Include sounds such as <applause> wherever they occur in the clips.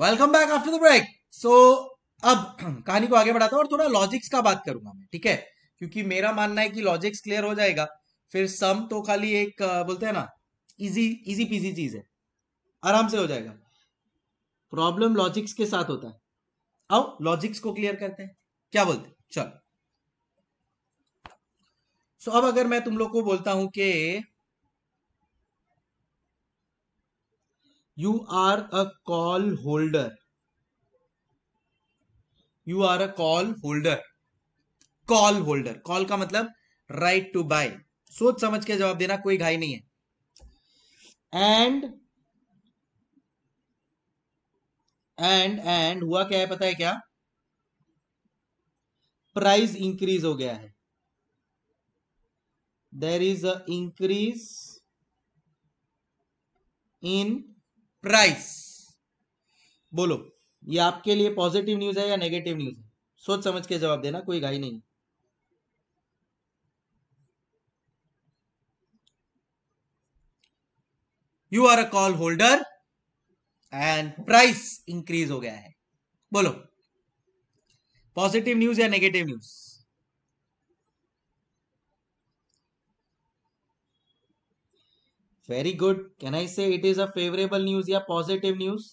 Welcome back after the break so अब <clears throat> कहानी को आगे बढ़ाता हूँ और थोड़ा लॉजिक्स का बात करूंगा मैं ठीक है क्योंकि मेरा मानना है कि लॉजिक्स क्लियर हो जाएगा फिर सम तो खाली एक बोलते हैं ना इजी इजी पीजी चीज है आराम से हो जाएगा प्रॉब्लम लॉजिक्स के साथ होता है आओ लॉजिक्स को क्लियर करते हैं क्या बोलते हैं चलो सो so, अब अगर मैं तुम लोग को बोलता हूं कि you are a call holder you are a call holder call holder call का मतलब राइट टू बाय सोच समझ के जवाब देना कोई घाई नहीं है एंड एंड एंड हुआ क्या है पता है क्या प्राइस इंक्रीज हो गया है there is a increase in price बोलो ये आपके लिए पॉजिटिव न्यूज है या नेगेटिव न्यूज है सोच समझ के जवाब देना कोई गाई नहीं you are a call holder and price increase हो गया है बोलो पॉजिटिव न्यूज या negative news very good can I say it is a favourable news या पॉजिटिव न्यूज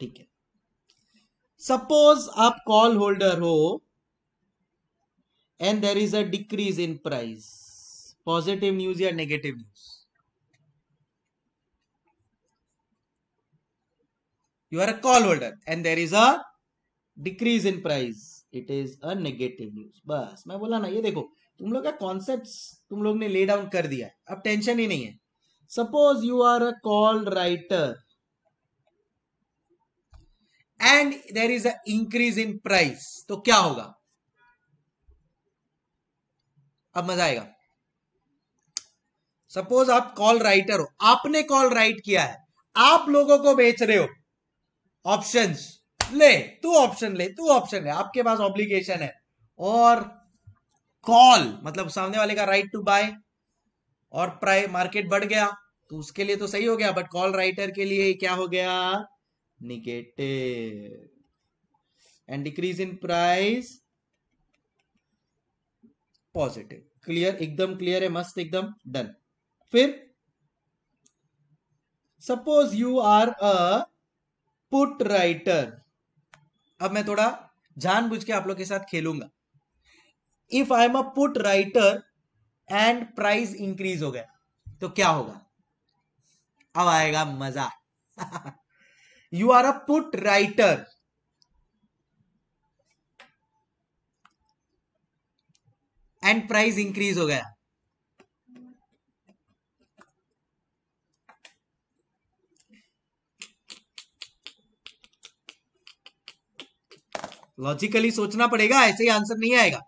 ठीक है सपोज आप कॉल होल्डर हो and there is a decrease in price positive news या negative news you are a call holder and there is a decrease in price it is a negative news बस मैं बोला ना ये देखो तुम लोग का कॉन्सेप्ट तुम लोग ने ले डाउन कर दिया अब टेंशन ही नहीं है suppose you are a call writer and there is a increase in price तो क्या होगा अब मजा आएगा सपोज आप कॉल राइटर हो आपने कॉल राइट किया है आप लोगों को बेच रहे हो ऑप्शन ले तू ऑप्शन ले तू ऑप्शन ले आपके पास ऑब्लिगेशन है और कॉल मतलब सामने वाले का राइट टू बाय और प्राइ मार्केट बढ़ गया तो उसके लिए तो सही हो गया बट कॉल राइटर के लिए क्या हो गया negative and decrease in price positive clear एकदम क्लियर है मस्त एकदम डन फिर suppose you are a put writer अब मैं थोड़ा जानबूझ के आप लोग के साथ खेलूंगा if I am a put writer and price increase हो गया तो क्या होगा अब आएगा मजा you are a put writer and price increase हो गया लॉजिकली सोचना पड़ेगा ऐसे ही आंसर नहीं आएगा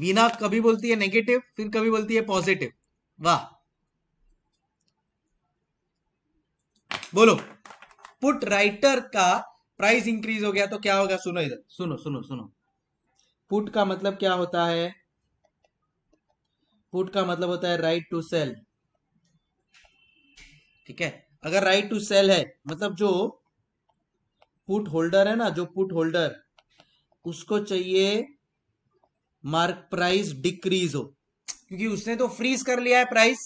वीना कभी बोलती है नेगेटिव फिर कभी बोलती है पॉजिटिव वाह बोलो पुट राइटर का प्राइस इंक्रीज हो गया तो क्या होगा सुनो इधर सुनो सुनो सुनो पुट का मतलब क्या होता है पुट का मतलब होता है राइट टू सेल ठीक है अगर राइट टू सेल है मतलब जो पुट होल्डर है ना जो पुट होल्डर उसको चाहिए मार्क प्राइस डिक्रीज हो क्योंकि उसने तो फ्रीज कर लिया है प्राइस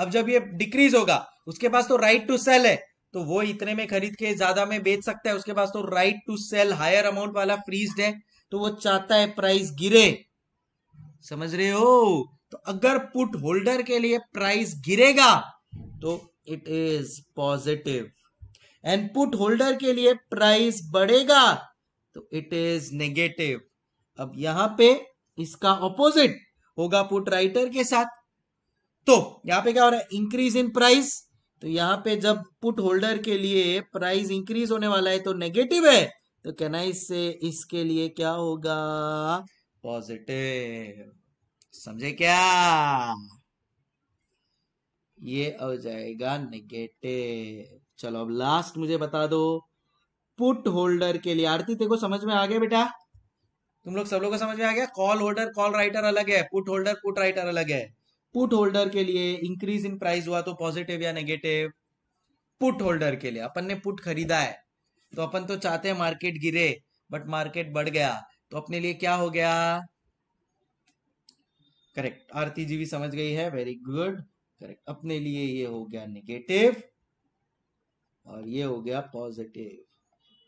अब जब ये डिक्रीज होगा उसके पास तो राइट टू सेल है तो वो इतने में खरीद के ज्यादा में बेच सकता है उसके पास तो right to sell higher amount वाला फ्रीज है तो वो चाहता है प्राइस गिरे समझ रहे हो तो अगर पुट होल्डर के लिए प्राइस गिरेगा तो it is positive and put holder के लिए प्राइस बढ़ेगा तो इट इज नेगेटिव अब यहां पे इसका ऑपोजिट होगा पुट राइटर के साथ तो यहाँ पे क्या हो रहा है इंक्रीज इन प्राइस तो यहाँ पे जब पुट होल्डर के लिए प्राइस इंक्रीज होने वाला है तो नेगेटिव है तो कहना इससे इसके लिए क्या होगा पॉजिटिव समझे क्या ये हो जाएगा नेगेटिव चलो अब लास्ट मुझे बता दो पुट होल्डर के लिए आरती देखो समझ में आ गया बेटा तुम लोग सब लोग को समझ में आ गया कॉल होल्डर कॉल राइटर अलग है पुट होल्डर पुट राइटर अलग है पुट होल्डर के लिए इंक्रीज इन प्राइस हुआ तो पॉजिटिव या नेगेटिव पुट होल्डर के लिए अपन ने पुट खरीदा है तो अपन तो चाहते हैं मार्केट गिरे बट मार्केट बढ़ गया तो अपने लिए क्या हो गया करेक्ट आरती जी भी समझ गई है वेरी गुड करेक्ट अपने लिए ये हो गया नेगेटिव और ये हो गया पॉजिटिव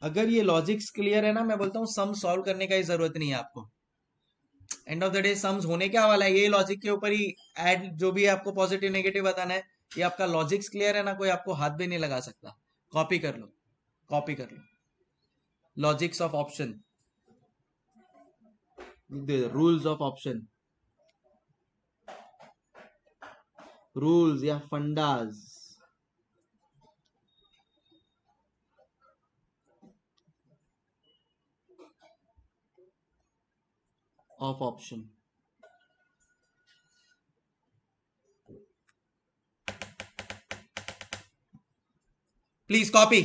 अगर ये लॉजिक्स क्लियर है ना मैं बोलता हूँ सम सॉल्व करने का जरूरत नहीं है आपको end of the day sums होने क्या वाला है ये लॉजिक के ऊपर ही एड जो भी आपको पॉजिटिव नेगेटिव बताना है ये आपका लॉजिक्स क्लियर है ना कोई आपको हाथ भी नहीं लगा सकता कॉपी कर लो कॉपी कर लो logics of option rules of option rules या fundas off option please copy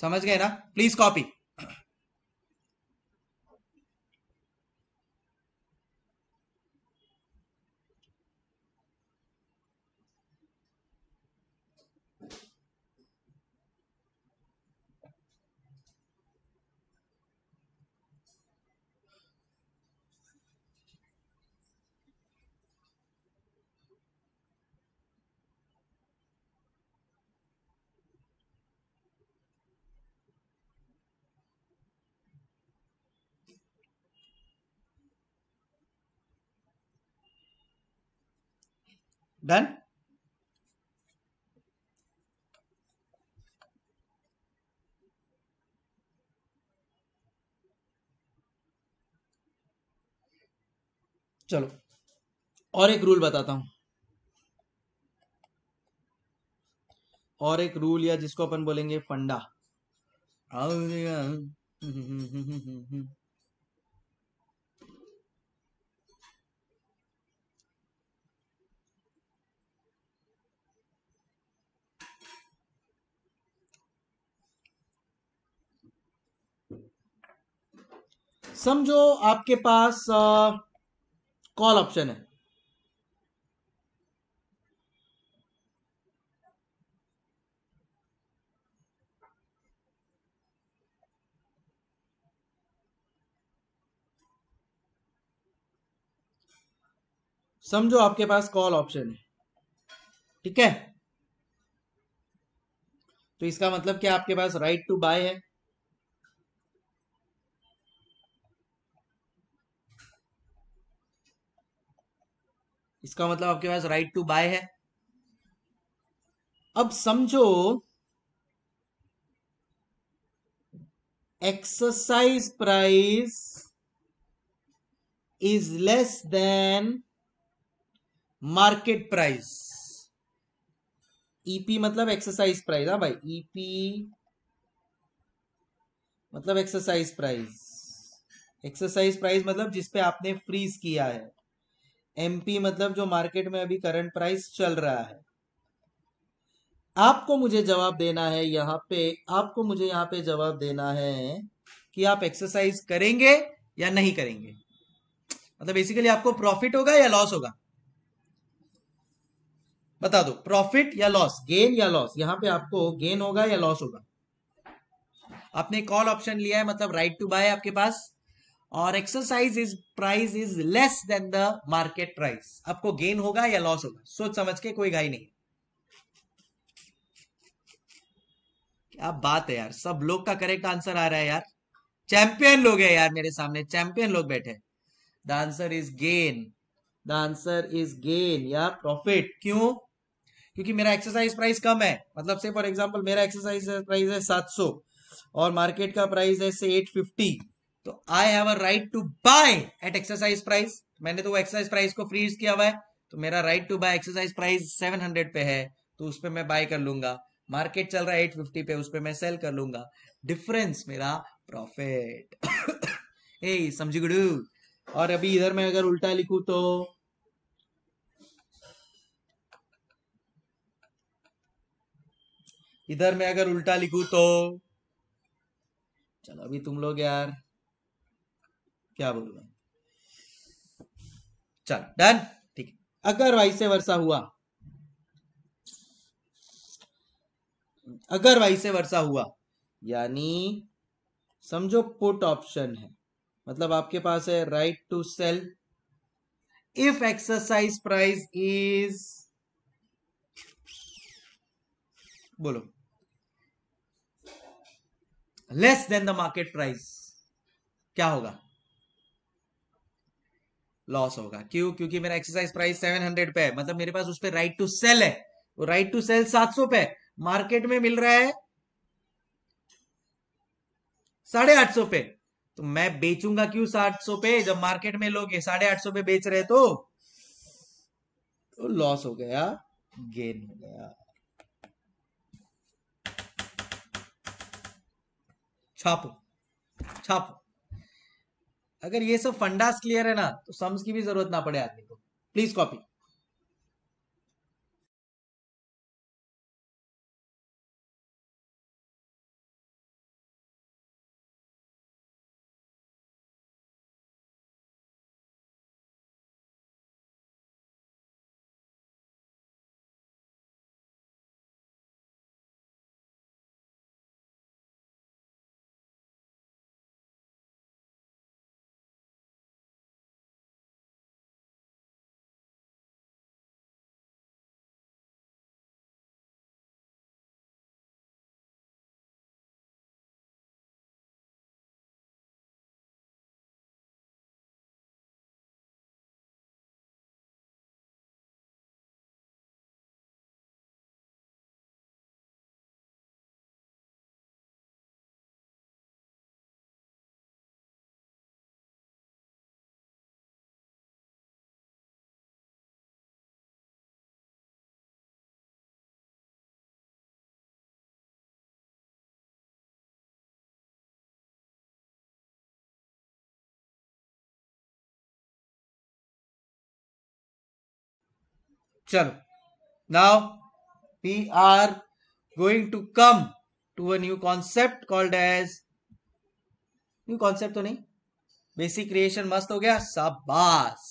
समझ गए ना प्लीज कॉपी डन चलो और एक रूल बताता हूं और एक रूल या जिसको अपन बोलेंगे फंडा समझो आपके पास कॉल ऑप्शन है समझो आपके पास कॉल ऑप्शन है ठीक है तो इसका मतलब क्या आपके पास राइट टू बाय है इसका मतलब आपके पास राइट टू बाय है अब समझो exercise price is less than market price EP मतलब एक्सरसाइज प्राइस हा भाई ईपी e मतलब एक्सरसाइज प्राइस एक्सरसाइज प्राइस मतलब जिसपे आपने फ्रीज किया है एमपी मतलब जो मार्केट में अभी करंट प्राइस चल रहा है आपको मुझे जवाब देना है यहाँ पे आपको मुझे यहाँ पे जवाब देना है कि आप एक्सरसाइज करेंगे या नहीं करेंगे मतलब बेसिकली आपको प्रॉफिट होगा या लॉस होगा बता दो प्रॉफिट या लॉस गेन या लॉस यहाँ पे आपको गेन होगा या लॉस होगा आपने कॉल ऑप्शन लिया है मतलब राइट टू बाय आपके पास और exercise is price is less than the market price आपको गेन होगा या लॉस होगा सोच समझ के कोई गाई नहीं क्या बात है यार सब लोग का करेक्ट आंसर आ रहा है यार चैंपियन लोग है यार मेरे सामने चैंपियन लोग बैठे the answer is gain the answer is gain या प्रॉफिट क्यों क्योंकि मेरा एक्सरसाइज प्राइस कम है मतलब से फॉर एग्जाम्पल मेरा एक्सरसाइज प्राइस है सात सौ और मार्केट का प्राइस है से एट फिफ्टी तो I have a right to buy at exercise price मैंने तो वो एक्सरसाइज प्राइस को फ्रीज किया हुआ है तो मेरा right to buy exercise price 700 पे है तो उस पर मैं बाय कर लूंगा मार्केट चल रहा है 850 पे उस पर मैं सेल कर लूंगा डिफरेंस मेरा प्रॉफिट ए समझी गुडू और अभी इधर मैं अगर उल्टा लिखू तो इधर मैं अगर उल्टा लिखू तो चलो अभी तुम लोग यार क्या बोलू मैं चल डन ठीक अगर वाइसे वर्षा हुआ अगर वाइसे वर्षा हुआ यानी समझो पुट ऑप्शन है मतलब आपके पास है right to sell if exercise price is बोलो less than the market price क्या होगा लॉस होगा क्यों क्योंकि मेरा एक्सरसाइज प्राइस 700 पे है मतलब मेरे पास उस पर राइट टू सेल है वो राइट टू सेल 700 पे मार्केट में मिल रहा है साढ़े आठ सौ पे तो मैं बेचूंगा क्यों सात सौ पे जब मार्केट में लोग साढ़े आठ सौ पे बेच रहे तो, तो लॉस हो गया गेन हो गया छापो छापो अगर ये सब फंडास क्लियर है ना तो सम्स की भी जरूरत ना पड़े आदमी को प्लीज कॉपी चलो now we are going to come to a new concept called as new concept तो नहीं बेसिक क्रिएशन मस्त हो गया शाबाश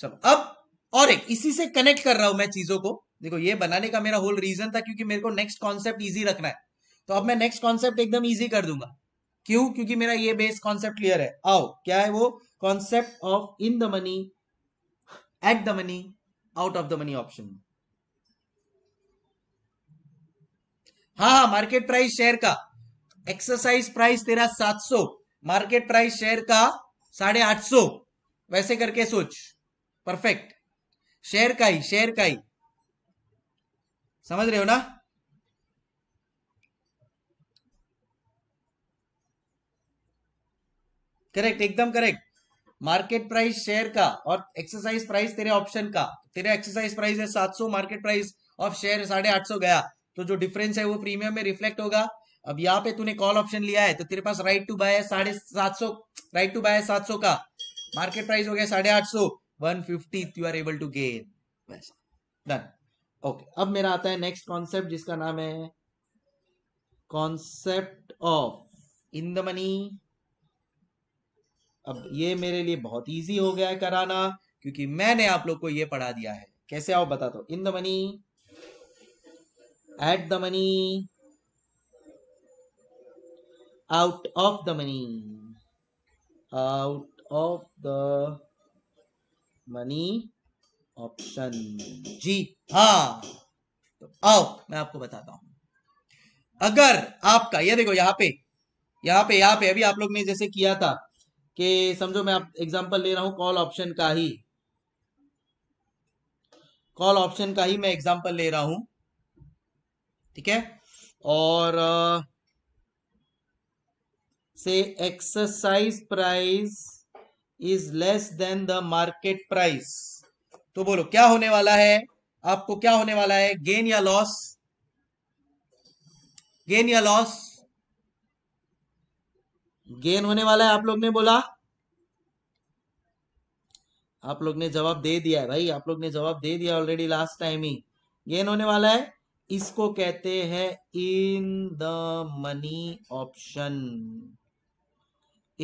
चलो अब और एक इसी से कनेक्ट कर रहा हूं मैं चीजों को देखो ये बनाने का मेरा होल रीजन था क्योंकि मेरे को नेक्स्ट कॉन्सेप्ट इजी रखना है तो अब मैं नेक्स्ट कॉन्सेप्ट एकदम इजी कर दूंगा क्यों क्योंकि मेरा ये बेस कॉन्सेप्ट क्लियर है आओ क्या है वो concept of in the money at the money out of the money option हाँ मार्केट प्राइस शेयर का एक्सरसाइज प्राइस तेरा सात सौ मार्केट प्राइस शेयर का साढ़े आठ सौ वैसे करके सोच परफेक्ट शेयर का ही शेयर का ही समझ रहे हो ना करेक्ट एकदम करेक्ट मार्केट प्राइस शेयर का और एक्सरसाइज प्राइस तेरे ऑप्शन का तेरा एक्सरसाइज प्राइस है सात सौ मार्केट प्राइस ऑफ शेयर साढ़े आठ सौ गया तो जो डिफरेंस है वो प्रीमियम में रिफ्लेक्ट होगा अब यहाँ पे तूने कॉल ऑप्शन लिया है तो तेरे पास राइट टू बाय साढ़े सात सौ राइट टू बाय सात सौ का मार्केट प्राइस हो गया साढ़े आठ सौ one fifty you are able to gain वैसा डन ओके अब मेरा आता है नेक्स्ट कॉन्सेप्ट जिसका नाम है concept of in the money अब ये मेरे लिए बहुत ईजी हो गया है कराना क्योंकि मैंने आप लोग को ये पढ़ा दिया है कैसे आओ बता दो in the money at the money out of the money out of the money option जी हा तो आओ मैं आपको बताता हूं अगर आपका ये देखो यहां पे यहां पे यहां पे अभी आप लोग ने जैसे किया था कि समझो मैं आप एग्जांपल ले रहा हूं कॉल ऑप्शन का ही कॉल ऑप्शन का ही मैं एग्जांपल ले रहा हूं ठीक है और से exercise price is less than the market price तो बोलो क्या होने वाला है आपको क्या होने वाला है गेन या लॉस गेन या लॉस गेन होने वाला है आप लोग ने बोला आप लोग ने जवाब दे दिया है भाई आप लोग ने जवाब दे दिया ऑलरेडी लास्ट टाइम ही गेन होने वाला है इसको कहते हैं in the money option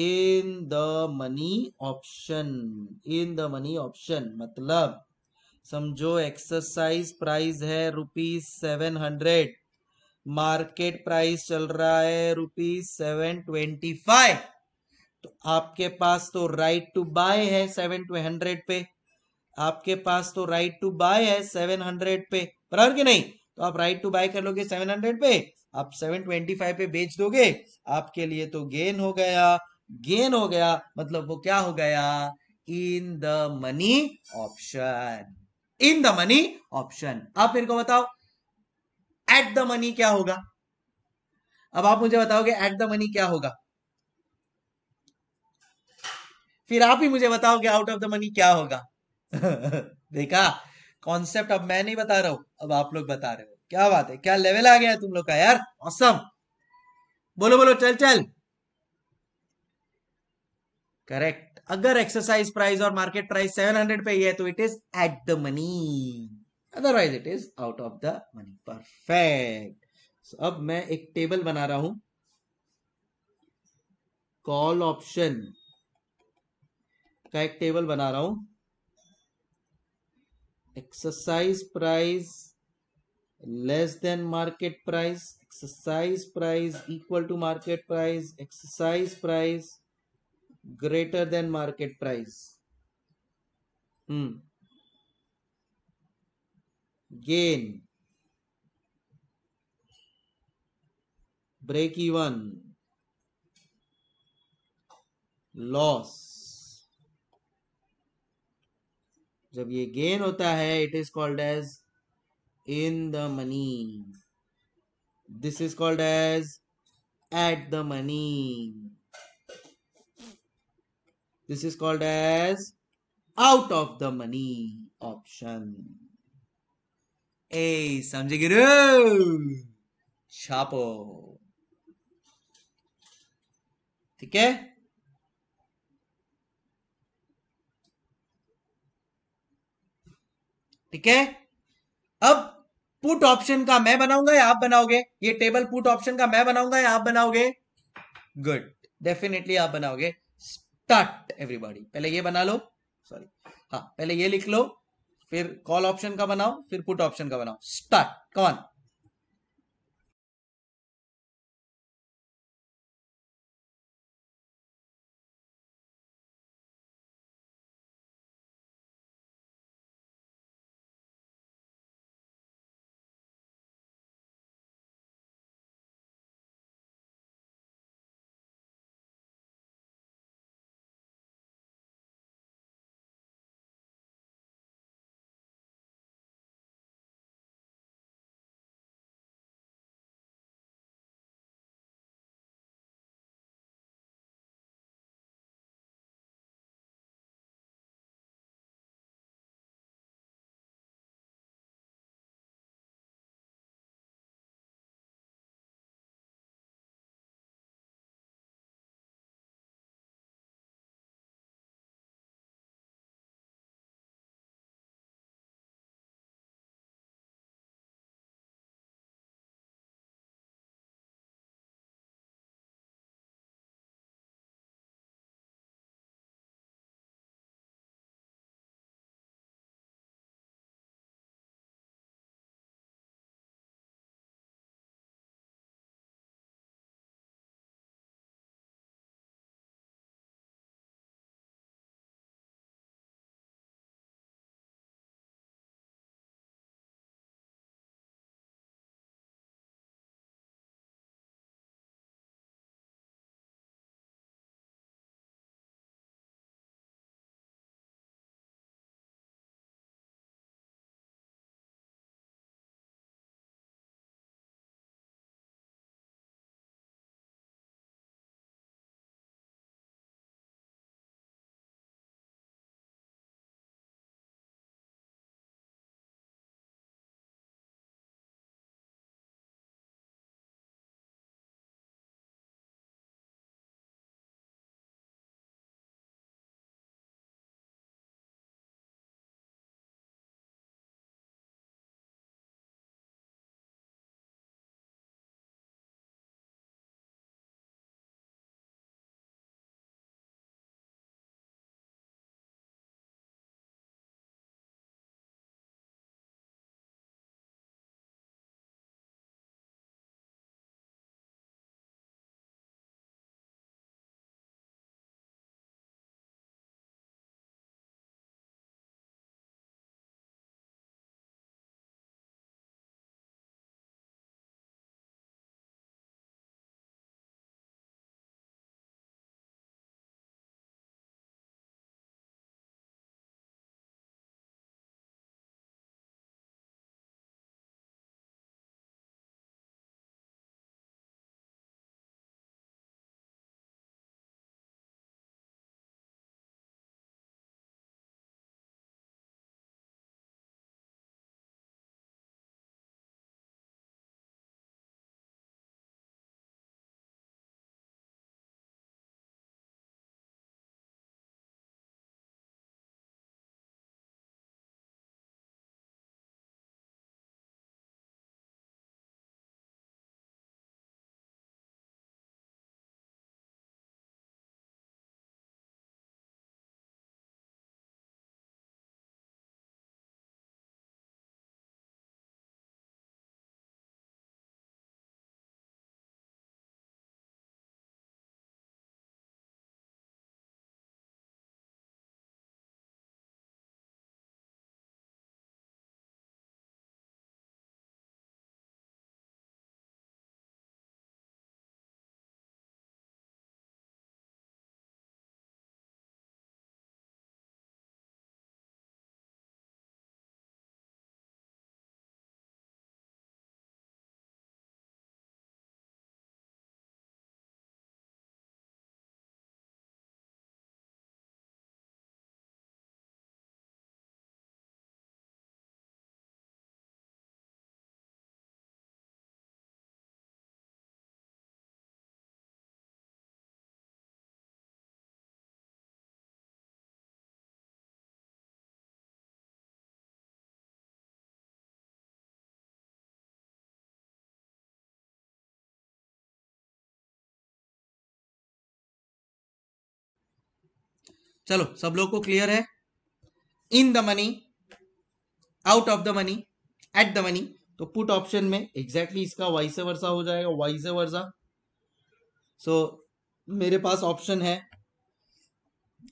in the money option in the money option मतलब समझो एक्सरसाइज प्राइस है rupees seven hundred market price चल रहा है रुपीज सेवन ट्वेंटी फाइव तो आपके पास तो राइट टू बाय है सेवन टू हंड्रेड पे आपके पास तो राइट टू बाय है सेवन हंड्रेड पे बराबर कि नहीं तो आप राइट टू बाय कर लोगे सेवन हंड्रेड पे आप सेवन ट्वेंटी फाइव पे बेच दोगे आपके लिए तो गेन हो गया गेन हो गया मतलब वो क्या हो गया in the money option in the money option आप मेरे को बताओ एट द मनी क्या होगा अब आप मुझे बताओगे एट द मनी क्या होगा फिर आप ही मुझे बताओगे आउट ऑफ द मनी क्या होगा <laughs> देखा कॉन्सेप्ट अब मैं नहीं बता रहा हूं अब आप लोग बता रहे हो क्या बात है क्या लेवल आ गया है तुम लोग का यार ऑसम बोलो बोलो चल चल करेक्ट अगर एक्सरसाइज प्राइस और मार्केट प्राइस 700 पे ही है तो it is at the money otherwise it is out of the money perfect अब मैं एक टेबल बना रहा हूं कॉल ऑप्शन का एक टेबल बना रहा हूं exercise price less than market price exercise price equal to market price exercise price greater than market price hmm gain break even loss जब ये गेन होता है it is called as in the money this is called as at the money this is called as out of the money option समझे गिरु छापो ठीक है ठीक है अब पुट ऑप्शन का मैं बनाऊंगा या आप बनाओगे ये टेबल पुट ऑप्शन का मैं बनाऊंगा या आप बनाओगे गुड डेफिनेटली आप बनाओगे स्टार्ट एवरीबॉडी पहले ये बना लो सॉरी हाँ पहले ये लिख लो फिर कॉल ऑप्शन का बनाओ फिर पुट ऑप्शन का बनाओ स्टार्ट कौन चलो सब लोग को क्लियर है in the money out of the money at the money तो पुट ऑप्शन में एग्जैक्टली exactly इसका वाइस वर्षा हो जाएगा वाइस वर्षा सो so, मेरे पास ऑप्शन है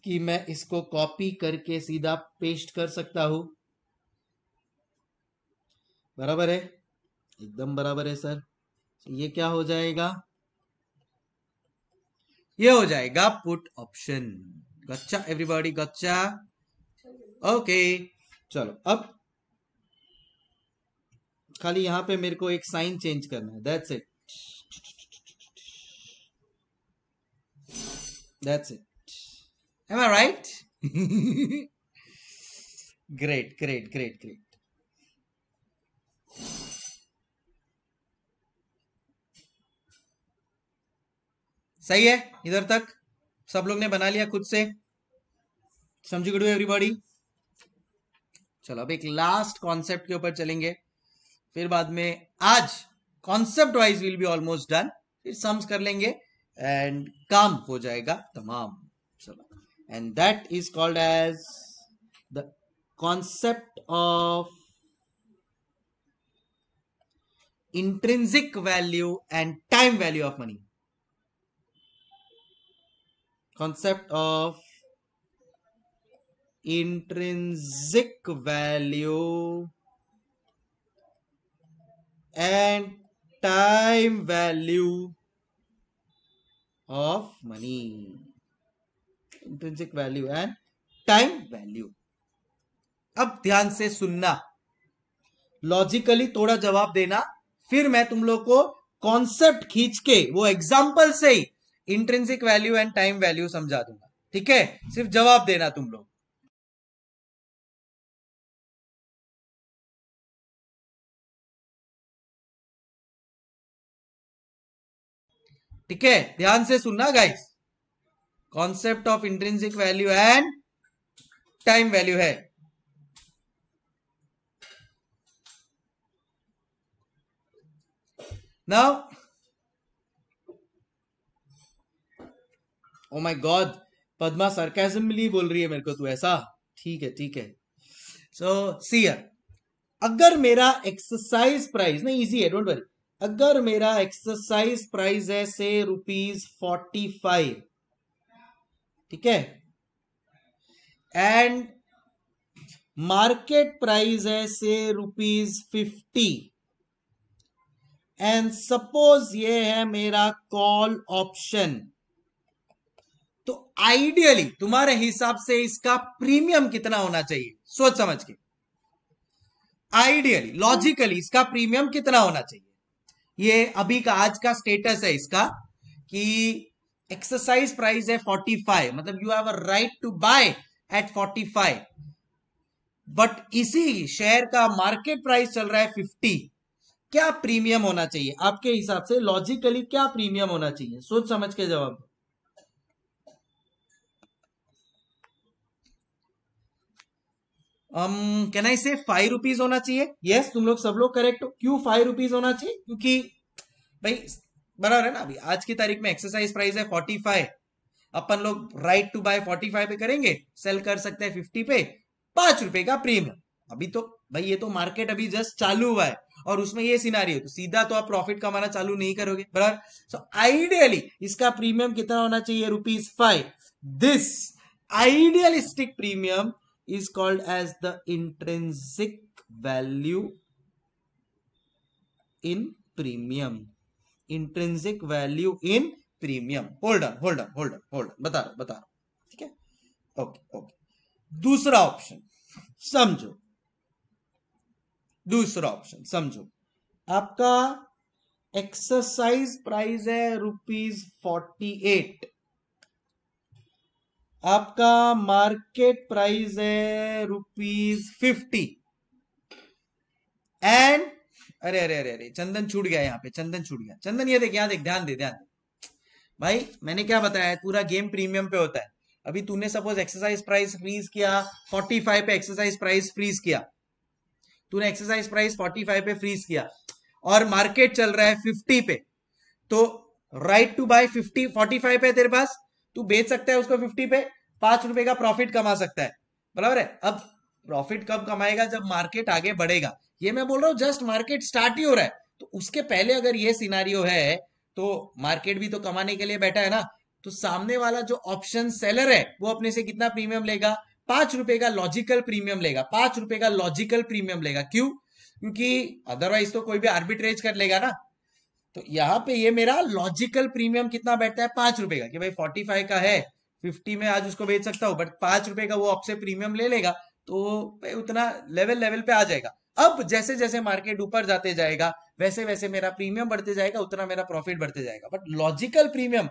कि मैं इसको कॉपी करके सीधा पेस्ट कर सकता हूं बराबर है एकदम बराबर है सर ये क्या हो जाएगा ये हो जाएगा put option gotcha everybody gotcha okay चलो अब खाली यहां पे मेरे को एक साइन चेंज करना है that's it that's it am I right great great great great सही है इधर तक सब लोग ने बना लिया खुद से समझी गुडू एवरीबॉडी चलो अब एक लास्ट कॉन्सेप्ट के ऊपर चलेंगे फिर बाद में आज concept wise will be almost done फिर सम्स कर लेंगे एंड काम हो जाएगा तमाम चलो and that is called as the concept of intrinsic value and time value of money concept of intrinsic value and time value of money intrinsic value and time value अब ध्यान से सुनना लॉजिकली थोड़ा जवाब देना फिर मैं तुम लोग को कॉन्सेप्ट खींच के वो एग्जाम्पल से ही intrinsic value and time value समझा दूंगा ठीक है सिर्फ जवाब देना तुम लोग ठीक है ध्यान से सुनना guys concept of intrinsic value and time value है now oh my God Padma सरकाजमली बोल रही है मेरे को तू ऐसा ठीक है ठीक है सो सीयर अगर मेरा एक्सरसाइज प्राइस नहीं इजी है डोंट वरी अगर मेरा एक्सरसाइज प्राइस है से रुपीज फोर्टी फाइव ठीक है एंड मार्केट प्राइस है से रुपीज फिफ्टी एंड सपोज ये है मेरा कॉल ऑप्शन तो आइडियली तुम्हारे हिसाब से इसका प्रीमियम कितना होना चाहिए सोच समझ के आइडियली लॉजिकली इसका प्रीमियम कितना होना चाहिए ये अभी का आज का स्टेटस है इसका कि एक्सरसाइज प्राइस है 45 मतलब you have a right to buy at 45 but इसी शेयर का मार्केट प्राइस चल रहा है 50 क्या प्रीमियम होना चाहिए आपके हिसाब से लॉजिकली क्या प्रीमियम होना चाहिए सोच समझ के जवाब कैन आई से फाइव रुपीज होना चाहिए यस yes, तुम लोग सब लोग करेक्ट हो क्यों फाइव रुपीज होना चाहिए क्योंकि भाई बराबर है ना अभी आज की तारीख में एक्सरसाइज प्राइस है फोर्टी फाइव अपन लोग right to buy forty five पे करेंगे सेल कर सकते हैं फिफ्टी पे पांच रुपए का प्रीमियम अभी तो भाई ये तो मार्केट अभी जस्ट चालू हुआ है और उसमें ये सिनारी हो तो सीधा तो आप प्रॉफिट कमाना चालू नहीं करोगे बराबर सो आइडियली इसका प्रीमियम कितना होना चाहिए rupees five this idealistic premium is called as the intrinsic value in premium intrinsic value in premium hold on hold on hold on hold बता रहा बता रहा ठीक है ओके ओके दूसरा ऑप्शन समझो दूसरा ऑप्शन समझो आपका एक्सरसाइज प्राइस है रुपीज फोर्टी एट आपका मार्केट प्राइस है रुपीज फिफ्टी एंड अरे अरे अरे अरे चंदन छूट गया यहाँ पे चंदन छूट गया चंदन ये देख यहाँ देख ध्यान दे ध्यान दे भाई मैंने क्या बताया पूरा गेम प्रीमियम पे होता है अभी तूने सपोज एक्सरसाइज प्राइस फ्रीज किया फोर्टी फाइव पे एक्सरसाइज प्राइस फ्रीज किया तूने एक्सरसाइज प्राइस फोर्टी फाइव पे फ्रीज किया और मार्केट चल रहा है फिफ्टी पे तो right to buy fifty forty five है तेरे पास तू बेच सकता है उसको फिफ्टी पे पांच रुपए का प्रॉफिट कमा सकता है बराबर है अब प्रॉफिट कब कमाएगा जब मार्केट आगे बढ़ेगा ये मैं बोल रहा हूँ जस्ट मार्केट स्टार्ट ही हो रहा है तो उसके पहले अगर ये सिनारियो है तो मार्केट भी तो कमाने के लिए बैठा है ना तो सामने वाला जो ऑप्शन सेलर है वो अपने से कितना प्रीमियम लेगा पांच रुपए का लॉजिकल प्रीमियम लेगा पांच रुपए का लॉजिकल प्रीमियम लेगा क्यों क्योंकि अदरवाइज तो कोई भी आर्बिट्रेज कर लेगा ना तो यहाँ पे ये मेरा लॉजिकल प्रीमियम कितना बैठता है पांच रुपए का कि भाई फोर्टी फाइव का है फिफ्टी में आज उसको बेच सकता हूं बट पांच रुपए का वो आपसे प्रीमियम ले लेगा तो भाई उतना लेवल लेवल पे आ जाएगा अब जैसे जैसे मार्केट ऊपर जाते जाएगा वैसे वैसे मेरा प्रीमियम बढ़ते जाएगा उतना मेरा प्रॉफिट बढ़ते जाएगा but logical premium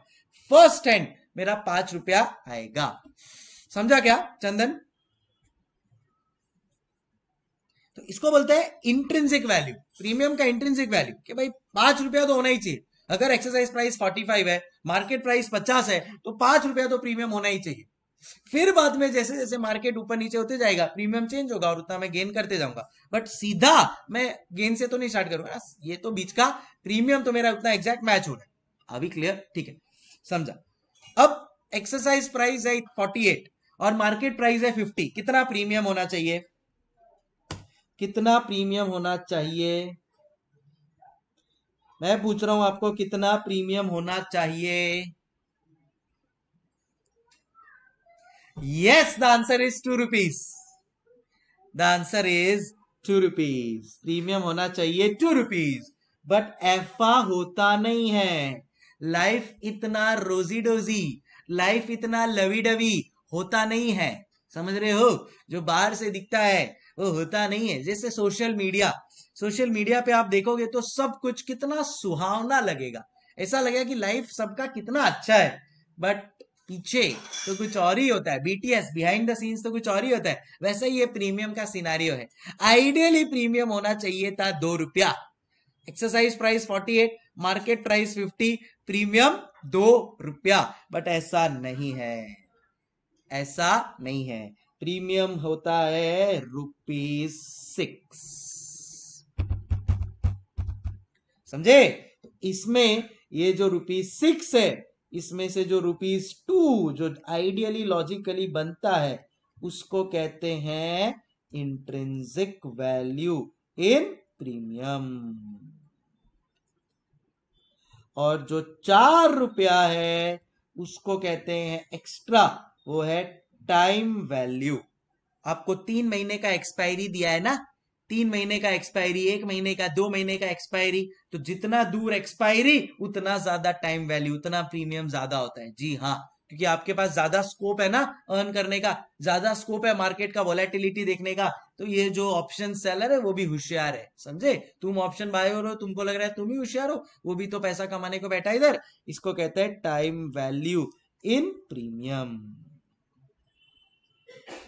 first hand मेरा पांच रुपया आएगा समझा क्या चंदन तो इसको बोलते हैं इंट्रेंसिक वैल्यू प्रीमियम का इंट्रेंसिक वैल्यू कि भाई पांच रुपया तो होना ही चाहिए अगर एक्सरसाइज प्राइस फोर्टी फाइव है मार्केट प्राइस पचास है तो पांच रुपया तो प्रीमियम होना ही चाहिए फिर बाद में जैसे जैसे मार्केट ऊपर नीचे होते जाएगा प्रीमियम चेंज होगा और उतना मैं गेन करते जाऊंगा बट सीधा मैं गेन से तो नहीं स्टार्ट करूंगा ये तो बीच का प्रीमियम तो मेरा उतना एग्जैक्ट मैच हो रहा है अभी क्लियर ठीक है समझा अब एक्सरसाइज प्राइस है फोर्टी एट और मार्केट प्राइस है फिफ्टी कितना प्रीमियम होना चाहिए कितना प्रीमियम होना चाहिए मैं पूछ रहा हूं आपको कितना प्रीमियम होना चाहिए yes the answer is two rupees the answer is two rupees premium होना चाहिए टू रुपीज बट एफा होता नहीं है लाइफ इतना रोजी डोजी लाइफ इतना लवी डवी होता नहीं है समझ रहे हो जो बाहर से दिखता है वो होता नहीं है जैसे सोशल मीडिया सोशल मीडिया पे आप देखोगे तो सब कुछ कितना सुहावना लगेगा ऐसा लगेगा कि लाइफ सबका कितना अच्छा है बट पीछे तो कुछ और ही होता है बीटीएस बिहाइंड द सीन्स तो कुछ और ही होता है वैसे ही ये प्रीमियम का सिनारियो है आइडियली प्रीमियम होना चाहिए था दो रुपया exercise price forty eight market price fifty premium दो रुपया बट ऐसा नहीं है ऐसा नहीं है प्रीमियम होता है रुपीज सिक्स समझे तो इसमें ये जो रुपीज सिक्स है इसमें से जो रुपीज टू जो आइडियली लॉजिकली बनता है उसको कहते हैं इंट्रेंसिक वैल्यू इन प्रीमियम और जो चार रुपया है उसको कहते हैं एक्स्ट्रा वो है टाइम वैल्यू आपको तीन महीने का एक्सपायरी दिया है ना तीन महीने का एक्सपायरी एक महीने का दो महीने का एक्सपायरी तो जितना दूर एक्सपायरी उतना ज्यादा टाइम वैल्यू उतना प्रीमियम ज्यादा होता है जी हाँ क्योंकि आपके पास ज्यादा स्कोप है ना अर्न करने का ज्यादा स्कोप है मार्केट का वॉलेटिलिटी देखने का तो ये जो ऑप्शन सेलर है वो भी होशियार है समझे तुम ऑप्शन बायर हो तुमको लग रहा है तुम ही होशियार हो वो भी तो पैसा कमाने को बैठा इधर इसको कहते हैं टाइम वैल्यू इन प्रीमियम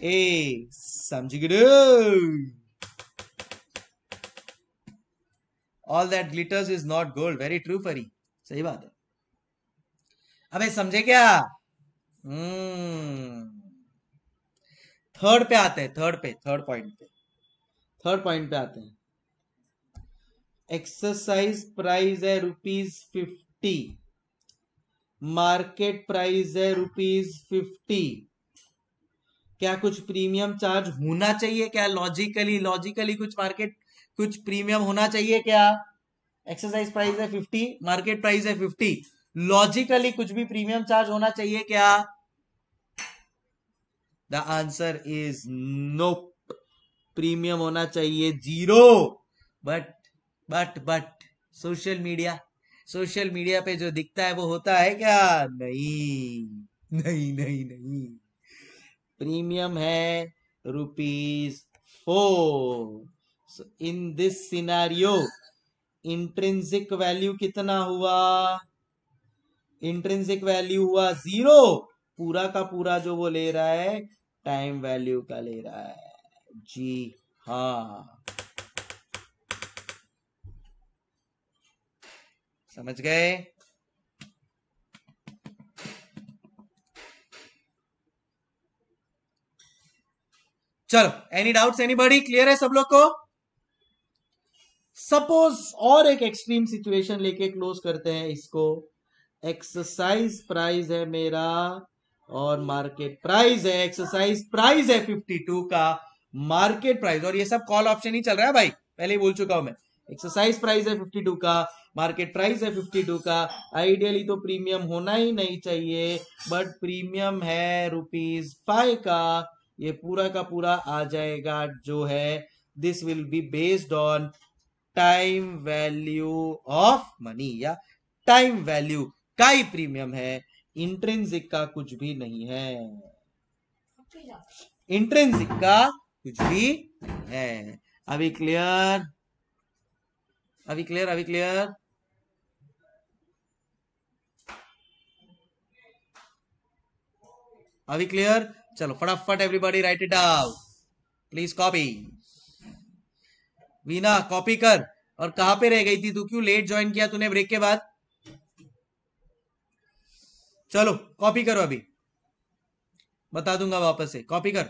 ए समझ गए all that glitters is not gold very true फरी सही बात है अबे समझे क्या थर्ड हम्म। पे आते हैं थर्ड पे थर्ड पॉइंट पे थर्ड पॉइंट पे आते हैं एक्सरसाइज प्राइस है रुपीज फिफ्टी मार्केट प्राइस है रुपीज फिफ्टी क्या कुछ प्रीमियम चार्ज होना चाहिए क्या लॉजिकली लॉजिकली कुछ मार्केट कुछ प्रीमियम होना चाहिए क्या एक्सरसाइज प्राइस है फिफ्टी मार्केट प्राइस है फिफ्टी लॉजिकली कुछ भी प्रीमियम चार्ज होना चाहिए क्या the answer is no premium होना चाहिए zero but but but social media social media पे जो दिखता है वो होता है क्या नहीं नहीं नहीं नहीं प्रीमियम है rupees four so in this scenario intrinsic value कितना हुआ इंट्रेंसिक वैल्यू हुआ जीरो पूरा का पूरा जो वो ले रहा है टाइम वैल्यू का ले रहा है जी हा समझ गए चलो एनी डाउट्स एनीबॉडी क्लियर है सब लोग को सपोज और एक एक्सट्रीम सिचुएशन लेके क्लोज करते हैं इसको एक्सरसाइज प्राइस है मेरा और मार्केट प्राइस है एक्सरसाइज प्राइस है 52 का मार्केट प्राइस और ये सब कॉल ऑप्शन ही चल रहा है भाई पहले ही बोल चुका हूं मैं एक्सरसाइज प्राइस है 52 का मार्केट प्राइस है 52 का आइडियली तो प्रीमियम होना ही नहीं चाहिए बट प्रीमियम है रुपीज फाइव का ये पूरा का पूरा आ जाएगा जो है this will be based on time value of money या टाइम वैल्यू का ही प्रीमियम है इंट्रेंसिक का कुछ भी नहीं है इंट्रेंसिक का कुछ भी है अभी क्लियर अभी क्लियर अभी क्लियर अभी क्लियर चलो फटाफट everybody write it down please copy Veena copy कर और कहां पे रह गई थी तू क्यों लेट ज्वाइन किया तूने ब्रेक के बाद चलो कॉपी करो अभी बता दूंगा वापस से कॉपी कर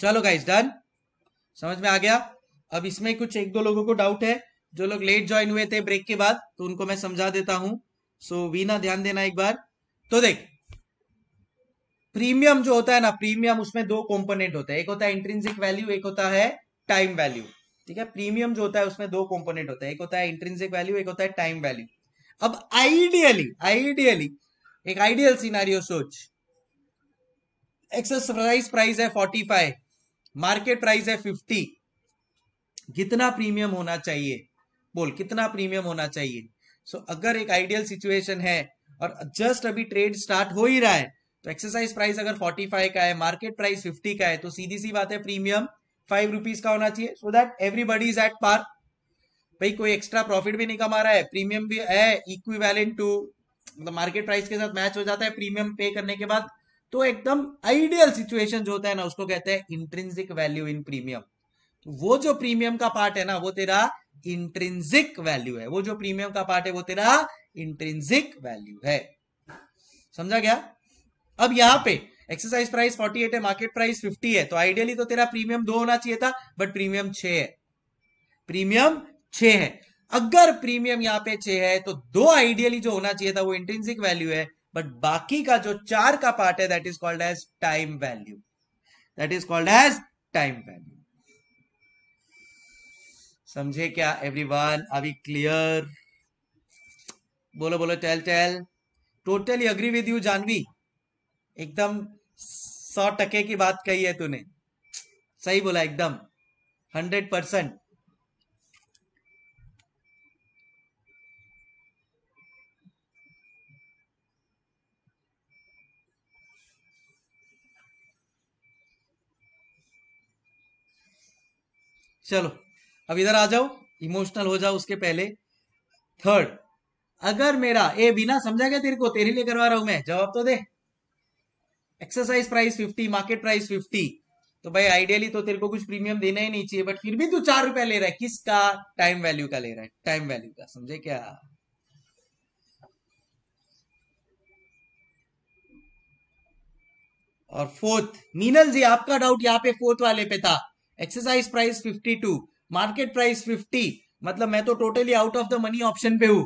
चलो गाइस डन समझ में आ गया अब इसमें कुछ एक दो लोगों को डाउट है जो लोग लेट ज्वाइन हुए थे ब्रेक के बाद तो उनको मैं समझा देता हूं सो so, वीना ध्यान देना एक बार तो देख प्रीमियम जो होता है ना प्रीमियम उसमें दो कंपोनेंट होता है एक होता है इंट्रेंसिक वैल्यू एक होता है टाइम वैल्यू ठीक है प्रीमियम जो होता है उसमें दो कॉम्पोनेंट होता है एक होता है इंट्रेंसिक वैल्यू एक होता है टाइम वैल्यू अब आइडियली आइडियली एक आइडियल सीनारियो सोच एक्सरसाइज प्राइस है फोर्टी फाइव मार्केट प्राइस है फिफ्टी कितना प्रीमियम होना चाहिए बोल कितना प्रीमियम होना चाहिए सो so, अगर एक आइडियल सिचुएशन है और जस्ट अभी ट्रेड स्टार्ट हो ही रहा है तो एक्सरसाइज प्राइस अगर 45 का है मार्केट प्राइस 50 का है तो सीधी सी बात है प्रीमियम फाइव रुपीज का होना चाहिए so that everybody is at par भाई कोई एक्स्ट्रा प्रॉफिट भी नहीं कमा रहा है प्रीमियम भी है इक्विवेलेंट टू मतलब मार्केट प्राइस के साथ मैच हो जाता है प्रीमियम पे करने के बाद तो एकदम आइडियल सिचुएशन जो होता है ना उसको कहते हैं इंट्रिंसिक वैल्यू इन प्रीमियम वो जो प्रीमियम का पार्ट है ना वो तेरा इंट्रिंसिक वैल्यू है वो जो प्रीमियम का पार्ट है वो तेरा इंट्रिंसिक वैल्यू है समझा गया अब यहां पे एक्सरसाइज प्राइस 48 है मार्केट प्राइस 50 है तो आइडियली तो तेरा प्रीमियम दो होना चाहिए था बट प्रीमियम छ है प्रीमियम छ है अगर प्रीमियम यहां पे छ है तो दो आइडियली जो होना चाहिए था वो इंट्रिंसिक वैल्यू है बट बाकी का जो चार का पार्ट है that is called as time value that is called as time value समझे क्या एवरीवन अभी क्लियर बोलो बोलो tell tell totally agree with you Janvi एकदम सौ टके की बात कही है तूने सही बोला एकदम हंड्रेड परसेंट चलो अब इधर आ जाओ इमोशनल हो जाओ उसके पहले थर्ड अगर मेरा ए बिना समझा गया तेरे को तेरे लिए करवा रहा हूं मैं जवाब तो दे exercise price fifty market price fifty तो भाई आइडियली तो तेरे को कुछ प्रीमियम देना ही नहीं चाहिए बट फिर भी तू चार रुपया ले रहा है किसका टाइम वैल्यू का ले रहा है टाइम वैल्यू का समझे क्या और फोर्थ मीनल जी आपका डाउट यहाँ पे फोर्थ वाले पे था एक्सरसाइज प्राइस 52 मार्केट प्राइस 50 मतलब मैं तो totally out of the money option पे हूं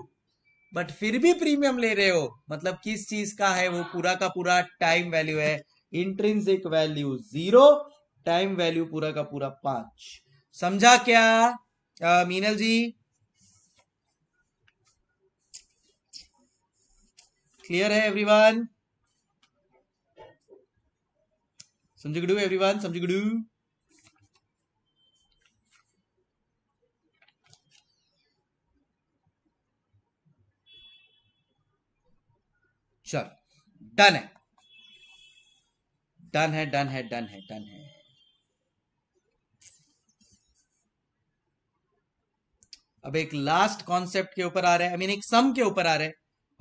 बट फिर भी प्रीमियम ले रहे हो मतलब किस चीज का है वो पूरा का पूरा टाइम वैल्यू है intrinsic value zero time value पूरा का पूरा पांच समझा क्या आ, मीनल जी क्लियर है एवरीवन समझ गडू एवरीवन समझ गडू चल डन है डन है डन है डन है डन है अब एक लास्ट कॉन्सेप्ट के ऊपर आ रहा है आई I मीन mean एक सम के ऊपर आ रहा है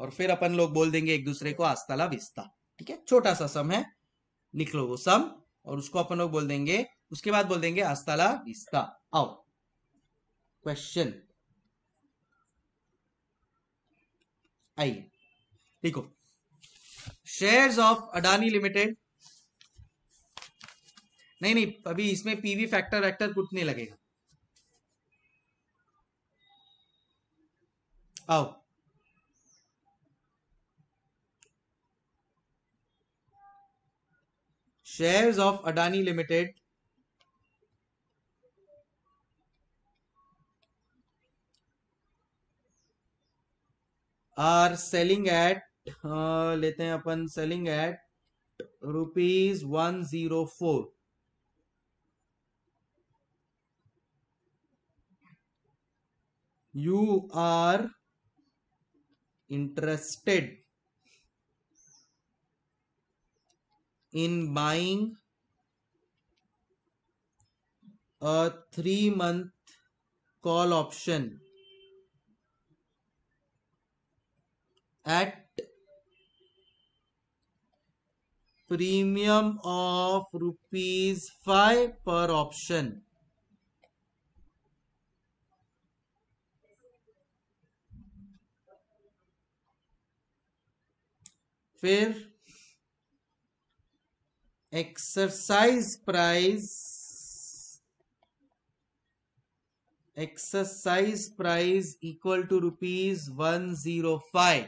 और फिर अपन लोग बोल देंगे एक दूसरे को आस्ताला विस्ता ठीक है छोटा सा सम है निकलो वो सम और उसको अपन लोग बोल देंगे उसके बाद बोल देंगे आस्ताला विस्ता आओ क्वेश्चन आइए देखो शेयर्स ऑफ अडानी लिमिटेड नहीं नहीं अभी इसमें पीवी फैक्टर वैक्टर कुछ नहीं लगेगा आओ shares of Adani limited are selling at हाँ, लेते हैं अपन selling at rupees one zero four you are interested in buying a three month call option at premium of rupees five per option फिर exercise price exercise price equal to rupees one zero five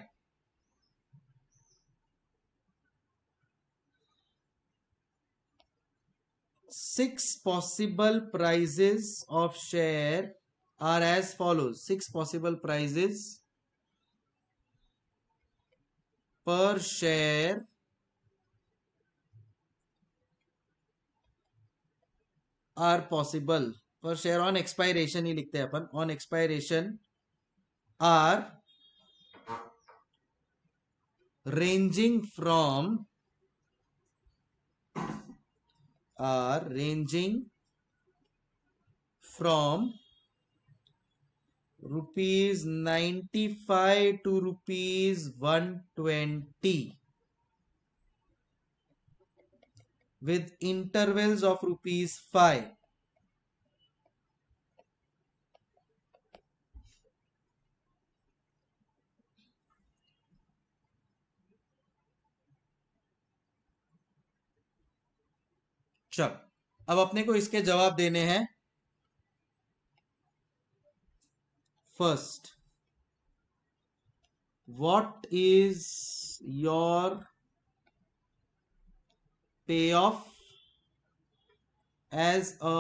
six possible prices of share are as follows six possible prices per share are possible per share on expiration ही लिखते हैं अपन on expiration are ranging from are ranging from rupees 95 to rupees 120 with intervals of rupees 5 चल अब अपने को इसके जवाब देने हैं फर्स्ट वॉट इज योर पे of as a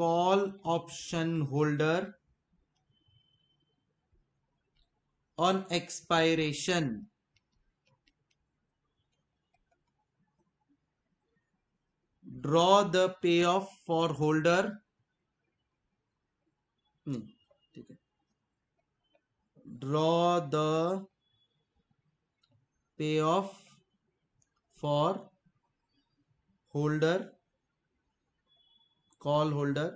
call option holder on expiration draw the पे ऑफ फॉर होल्डर ठीक है ड्रॉ द पे of for holder call holder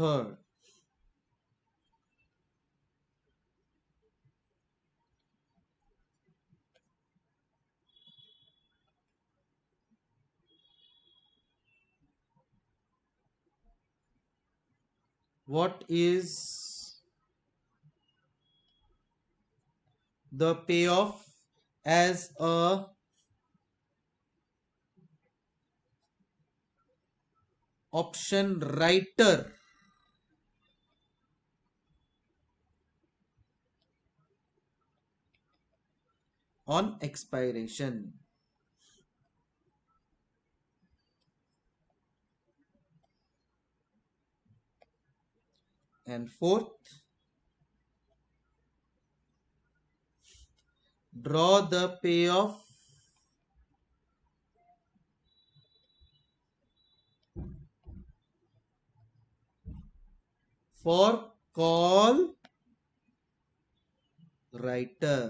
third what is the payoff as a option writer on expiration and fourth draw the payoff for call writer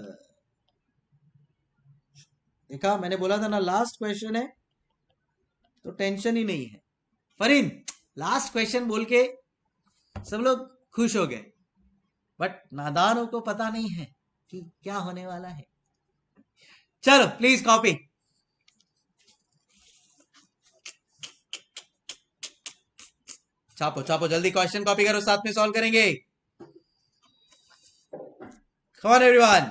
देखा मैंने बोला था ना last question है तो टेंशन ही नहीं है फरीन लास्ट क्वेश्चन बोल के सब लोग खुश हो गए बट नादानों को पता नहीं है कि क्या होने वाला है चलो प्लीज कॉपी छापो छापो जल्दी क्वेश्चन कॉपी करो साथ में सॉल्व करेंगे खबर on,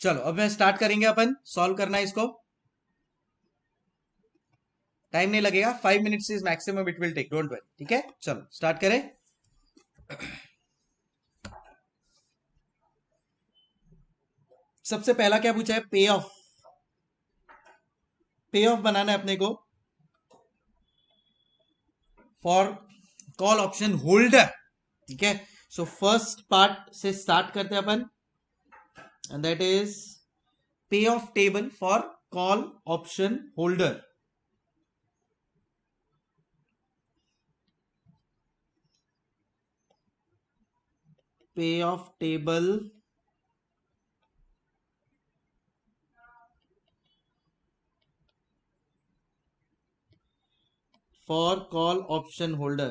चलो अब मैं स्टार्ट करेंगे अपन सॉल्व करना है इसको टाइम नहीं लगेगा five minutes is maximum it will take don't worry ठीक है चलो स्टार्ट करें सबसे पहला क्या पूछा है पे ऑफ पे ऑफ बनाना है अपने को फॉर कॉल ऑप्शन होल्डर ठीक है सो फर्स्ट पार्ट से स्टार्ट करते हैं अपन and that is payoff table for call option holder. Payoff table for call option holder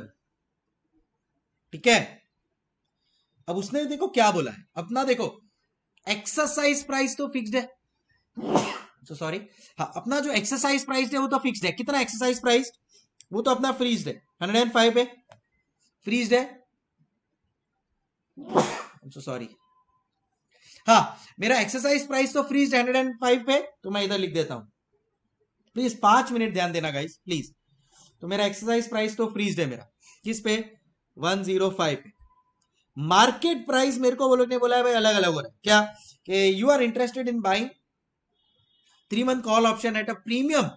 ठीक है अब उसने देखो क्या बोला है अपना देखो एक्सरसाइज प्राइस तो फिक्स्ड है तो सॉरी हाँ अपना जो एक्सरसाइज प्राइस है वो तो फिक्स्ड है कितना एक्सरसाइज प्राइस वो तो अपना फ्रीज है हंड्रेड एंड फाइव है फ्रीज है तो सॉरी हाँ मेरा एक्सरसाइज प्राइस तो फ्रीज हंड्रेड एंड फाइव है तो मैं इधर लिख देता हूं प्लीज पांच मिनट ध्यान देना गाइस प्लीज तो मेरा एक्सरसाइज प्राइस तो फ्रीज है मेरा किस पे वन जीरो फाइव पे मार्केट प्राइस मेरे को वो लोग ने बोला है भाई अलग अलग हो रहा है क्या कि you are interested in buying three month call option at a premium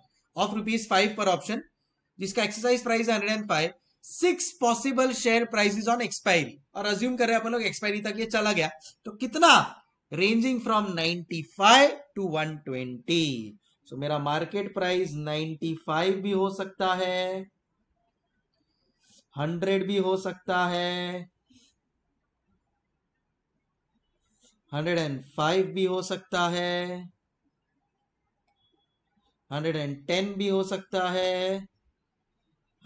of rupees five per option जिसका एक्सरसाइज प्राइस है hundred and five six possible share prices on expiry और अज्यूम कर रहे हैं अपन लोग एक्सपायरी तक ये चला गया तो कितना ranging from ninety five to one twenty so मेरा मार्केट प्राइस नाइनटी फाइव भी हो सकता है हंड्रेड भी हो सकता है हंड्रेड एंड फाइव भी हो सकता है हंड्रेड एंड टेन भी हो सकता है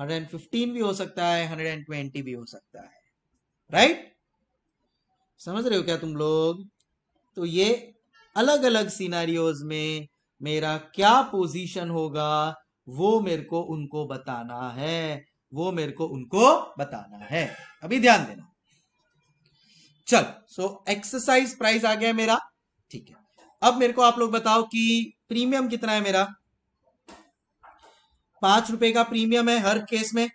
हंड्रेड एंड फिफ्टीन भी हो सकता है हंड्रेड एंड ट्वेंटी भी हो सकता है राइट right? समझ रहे हो क्या तुम लोग तो ये अलग अलग सीनारियोज में मेरा क्या पोजीशन होगा वो मेरे को उनको बताना है वो मेरे को उनको बताना है अभी ध्यान देना चल सो एक्सरसाइज प्राइस आ गया मेरा ठीक है अब मेरे को आप लोग बताओ कि प्रीमियम कितना है मेरा पांच रुपए का प्रीमियम है हर केस में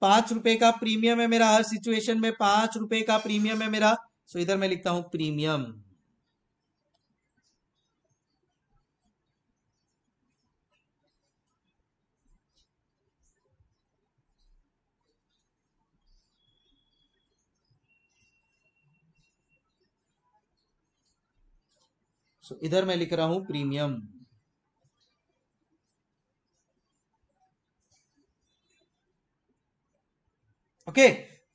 पांच रुपए का प्रीमियम है मेरा हर सिचुएशन में पांच रुपए का प्रीमियम है मेरा सो so, इधर मैं लिखता हूं प्रीमियम सो so, इधर मैं लिख रहा हूं प्रीमियम ओके okay?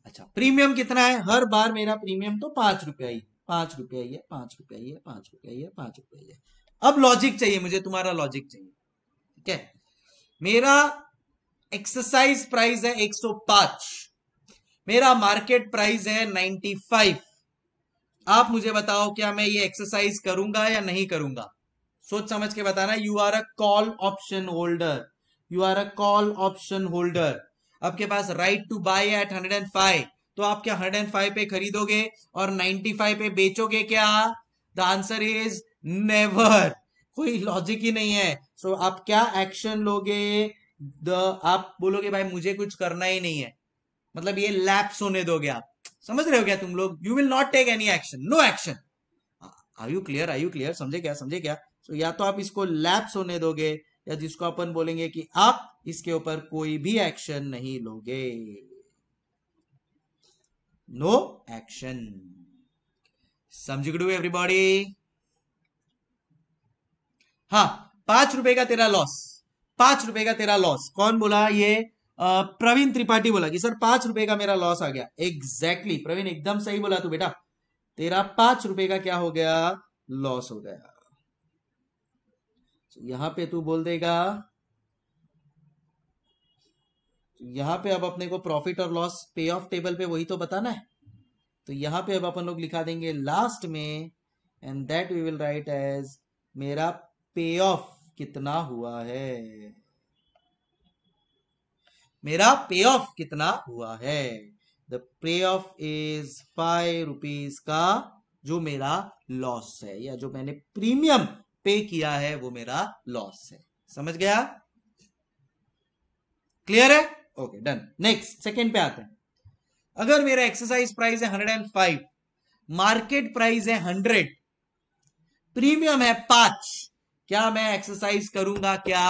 अच्छा प्रीमियम कितना है हर बार मेरा प्रीमियम तो पांच रुपया ही पांच रुपया ही है पांच रुपया ही है पांच रुपया ही है पांच रुपया ही है अब लॉजिक चाहिए मुझे तुम्हारा लॉजिक चाहिए ठीक है मेरा एक्सरसाइज प्राइस है 105 मेरा मार्केट प्राइस है 95 आप मुझे बताओ क्या मैं ये एक्सरसाइज करूंगा या नहीं करूंगा सोच समझ के बताना you are a call option holder you are a call option holder आपके पास right to buy at hundred and five तो आप क्या हंड्रेड एंड फाइव पे खरीदोगे और नाइनटी फाइव पे बेचोगे क्या द आंसर इज नेवर कोई लॉजिक ही नहीं है सो so, आप क्या एक्शन लोगे द आप बोलोगे भाई मुझे कुछ करना ही नहीं है मतलब ये लैप्स होने दोगे आप समझ रहे हो क्या तुम लोग you will not take any action no action are you clear are you clear समझे क्या समझे क्या so, या तो आप इसको लैप्स होने दोगे या जिसको अपन बोलेंगे कि आप इसके ऊपर कोई भी एक्शन नहीं लोगे नो एक्शन समझ डू एवरीबॉडी हाँ पांच रुपए का तेरा लॉस पांच रुपए का तेरा लॉस कौन बोला ये प्रवीण त्रिपाठी बोला कि सर पांच रुपए का मेरा लॉस आ गया एग्जैक्टली exactly, प्रवीण एकदम सही बोला तू बेटा तेरा पांच रुपए का क्या हो गया लॉस हो गया so, यहां पे तू बोल देगा यहां पे अब अपने को प्रॉफिट और लॉस पे ऑफ टेबल पे वही तो बताना है तो यहां पे अब अपन लोग लिखा देंगे लास्ट में and that we will write as मेरा पे ऑफ कितना हुआ है मेरा पे ऑफ कितना हुआ है the pay of is five rupees का जो मेरा लॉस है या जो मैंने प्रीमियम पे किया है वो मेरा लॉस है समझ गया क्लियर है ओके डन नेक्स्ट सेकेंड पे आते हैं अगर मेरा एक्सरसाइज प्राइस है hundred and five market price है हंड्रेड प्रीमियम है पांच क्या मैं एक्सरसाइज करूंगा क्या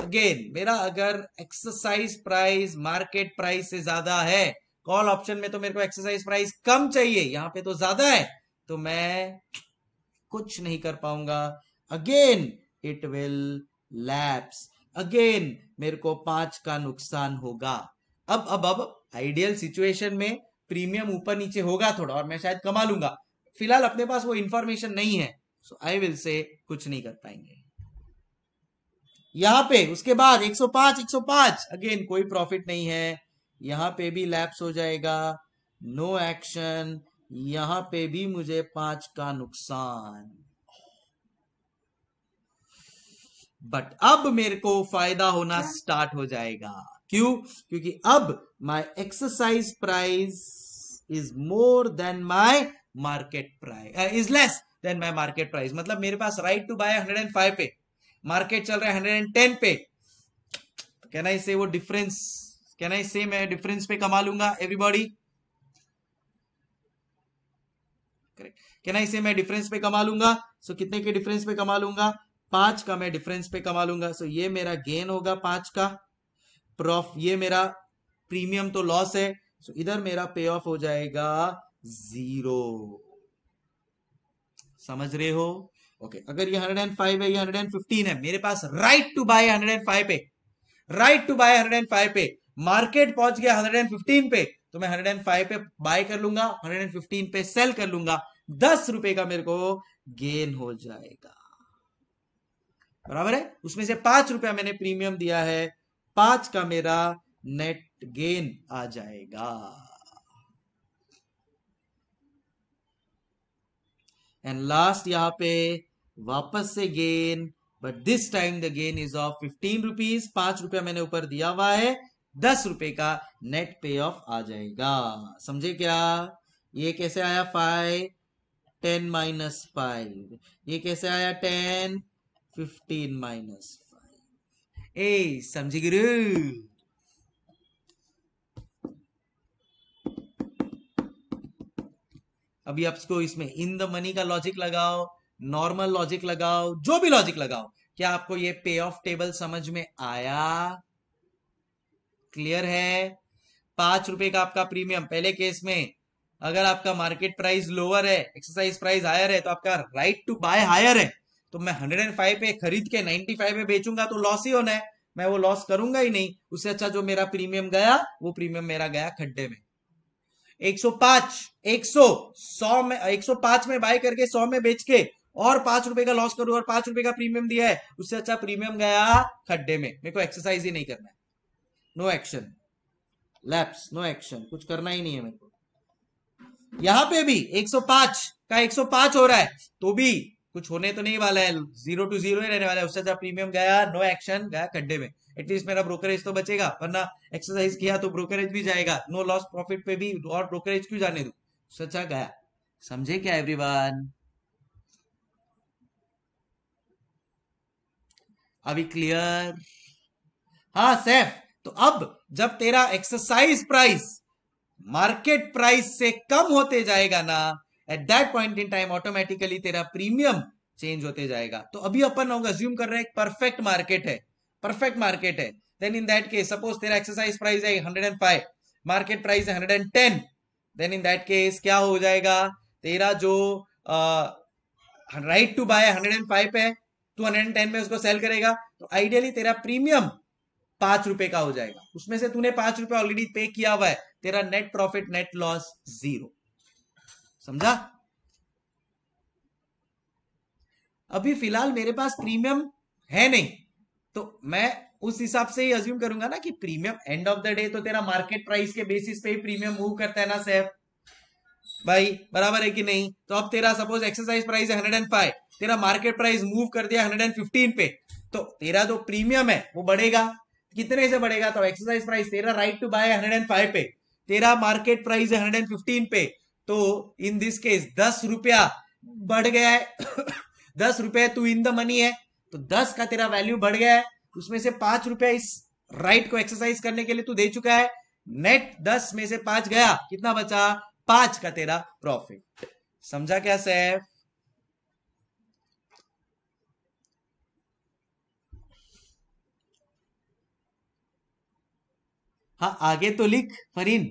अगेन मेरा अगर एक्सरसाइज प्राइस मार्केट प्राइस से ज्यादा है कॉल ऑप्शन में तो मेरे को एक्सरसाइज प्राइस कम चाहिए यहाँ पे तो ज्यादा है तो मैं कुछ नहीं कर पाऊंगा again it will lapse again मेरे को पांच का नुकसान होगा अब अब अब आइडियल सिचुएशन में प्रीमियम ऊपर नीचे होगा थोड़ा और मैं शायद कमा लूंगा फिलहाल अपने पास वो इंफॉर्मेशन नहीं है सो आई विल से कुछ नहीं कर पाएंगे यहाँ पे उसके बाद 105 105 अगेन कोई प्रॉफिट नहीं है यहाँ पे भी लैप्स हो जाएगा नो एक्शन यहाँ पे भी मुझे पांच का नुकसान बट अब मेरे को फायदा होना स्टार्ट हो जाएगा क्यों क्योंकि अब my exercise price is more than my market price is less than my market price मतलब मेरे पास राइट टू बाय 105 पे मार्केट चल रहा है हंड्रेड एंड टेन पे कैन आई से वो डिफरेंस कैन आई से मैं डिफरेंस पे कमा लूंगा एवरीबॉडी करेक्ट कैन आई से मैं डिफरेंस पे कमा लूंगा सो so, कितने के डिफरेंस पे कमा लूंगा पांच का मैं डिफरेंस पे कमा लूंगा सो so, ये मेरा गेन होगा पांच का प्रॉफ ये मेरा प्रीमियम तो लॉस है सो so, इधर मेरा पे ऑफ हो जाएगा जीरो समझ रहे हो ओके okay, अगर ये 105 है ये 115 है मेरे पास राइट टू बाय 105 पे राइट टू बाय 105 पे मार्केट पहुंच गया 115 पे तो मैं 105 पे बाय कर लूंगा 115 पे सेल कर लूंगा दस रुपए का मेरे को गेन हो जाएगा बराबर है उसमें से पांच रुपया मैंने प्रीमियम दिया है पांच का मेरा नेट गेन आ जाएगा एंड लास्ट यहां पे वापस से gain but this time the gain is of fifteen rupees पांच रुपया मैंने ऊपर दिया हुआ है दस रुपए का नेट पे ऑफ आ जाएगा समझे क्या ये कैसे आया फाइव टेन माइनस फाइव ये कैसे आया टेन फिफ्टीन माइनस फाइव ए समझे गिर अभी आपको इसमें इन द मनी का लॉजिक लगाओ नॉर्मल लॉजिक लगाओ जो भी लॉजिक लगाओ क्या आपको ये पे ऑफ टेबल समझ में आया क्लियर है पांच रुपए का आपका प्रीमियम पहले केस में अगर आपका मार्केट प्राइस लोअर है एक्सरसाइज प्राइस हायर है तो आपका राइट टू बाय हायर है तो मैं हंड्रेड एंड फाइव पे खरीद के नाइनटी फाइव पे बेचूंगा तो लॉस ही होना है मैं वो लॉस करूंगा ही नहीं उससे अच्छा जो मेरा प्रीमियम गया वो प्रीमियम मेरा गया खड्डे में 105 100 100 में 105 में बाय करके 100 में बेच के और पांच रुपए का लॉस करूं और पांच रुपए का प्रीमियम दिया है उससे अच्छा प्रीमियम गया खड्डे में मेरे को एक्सरसाइज ही नहीं करना है no action lapse no action कुछ करना ही नहीं है मेरे को यहां पे भी 105 का 105 हो रहा है तो भी कुछ होने तो नहीं वाला है जीरो टू जीरो ही रहने वाला है उससे अच्छा प्रीमियम गया नो एक्शन गया खड्डे में एटलीस्ट मेरा ब्रोकरेज तो बचेगा वरना एक्सरसाइज किया तो ब्रोकरेज भी जाएगा नो लॉस प्रॉफिट पे भी और ब्रोकरेज क्यों जाने दू सचा अच्छा गया समझे क्या एवरीवन अभी क्लियर हा सैफ तो अब जब तेरा एक्सरसाइज प्राइस मार्केट प्राइस से कम होते जाएगा ना at that point in time automatically तेरा प्रीमियम चेंज होते जाएगा तो अभी अपन लोग अज्यूम कर रहे हैं परफेक्ट मार्केट है परफेक्ट मार्केट है then in that case suppose तेरा एक्सरसाइज प्राइस है hundred and five market price है hundred and ten then in that case क्या हो जाएगा तेरा जो right to buy hundred and five है टू हंड्रेड एंड टेन में उसको सेल करेगा तो आइडियली तेरा प्रीमियम पांच रुपए का हो जाएगा उसमें से तूने पांच रुपए ऑलरेडी पे किया हुआ है तेरा net profit net loss zero समझा अभी फिलहाल मेरे पास प्रीमियम है नहीं तो मैं उस हिसाब से ही अज्यूम करूंगा ना कि premium end of the day तो तेरा मार्केट प्राइस के बेसिस पे ही प्रीमियम मूव करता है ना सेफ भाई बराबर है कि नहीं तो अब तेरा सपोज एक्सरसाइज प्राइस है हंड्रेड एंड फाइव तेरा मार्केट प्राइस मूव कर दिया हंड्रेड एंड फिफ्टीन पे तो तेरा जो प्रीमियम है वो बढ़ेगा कितने से बढ़ेगा तो एक्सरसाइज प्राइस तेरा right to buy hundred and five पे तेरा मार्केट प्राइस है हंड्रेड एंड फिफ्टीन पे तो इन दिस केस दस रुपया बढ़ गया है <coughs> दस रुपया तू इन द मनी है तो दस का तेरा वैल्यू बढ़ गया है उसमें से पांच रुपया इस राइट को एक्सरसाइज करने के लिए तू दे चुका है नेट दस में से पांच गया कितना बचा पांच का तेरा प्रॉफिट समझा क्या सैफ हाँ आगे तो लिख फरीन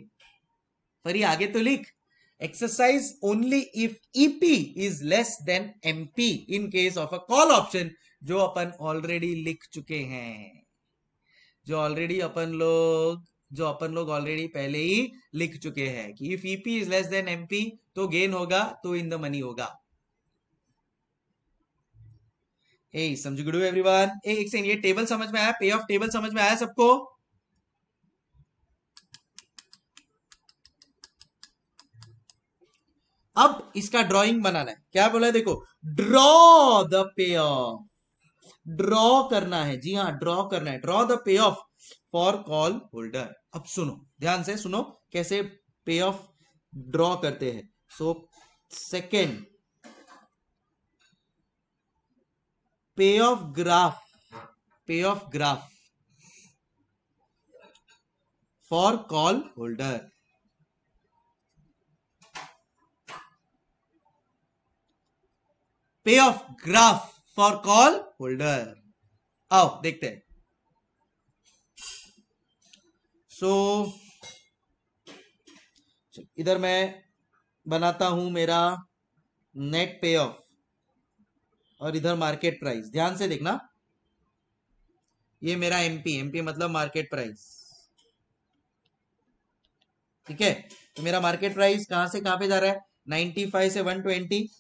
फरी आगे तो लिख exercise only if EP is less than MP in case of a call option जो अपन ऑलरेडी लिख चुके हैं जो ऑलरेडी अपन लोग जो अपन लोग ऑलरेडी पहले ही लिख चुके हैं कि if EP is less than MP तो गेन होगा तो इन द मनी होगा ए समझ गुडू एवरीवन एक सेकंड ये टेबल समझ में आया पे ऑफ टेबल समझ में आया सबको अब इसका ड्राइंग बनाना है क्या बोला है देखो ड्रॉ द पे ऑफ ड्रॉ करना है जी हाँ ड्रॉ करना है ड्रॉ द पे ऑफ फॉर कॉल होल्डर अब सुनो ध्यान से सुनो कैसे पे ऑफ ड्रॉ करते हैं so second pay off graph pay off graph for call holder pay off graph for call holder आओ देखते हैं सो so, इधर मैं बनाता हूं मेरा नेट पे ऑफ और इधर मार्केट प्राइस ध्यान से देखना ये मेरा एमपी एमपी मतलब मार्केट प्राइस ठीक है तो मेरा मार्केट प्राइस कहां से कहां पे जा रहा है 95 से 120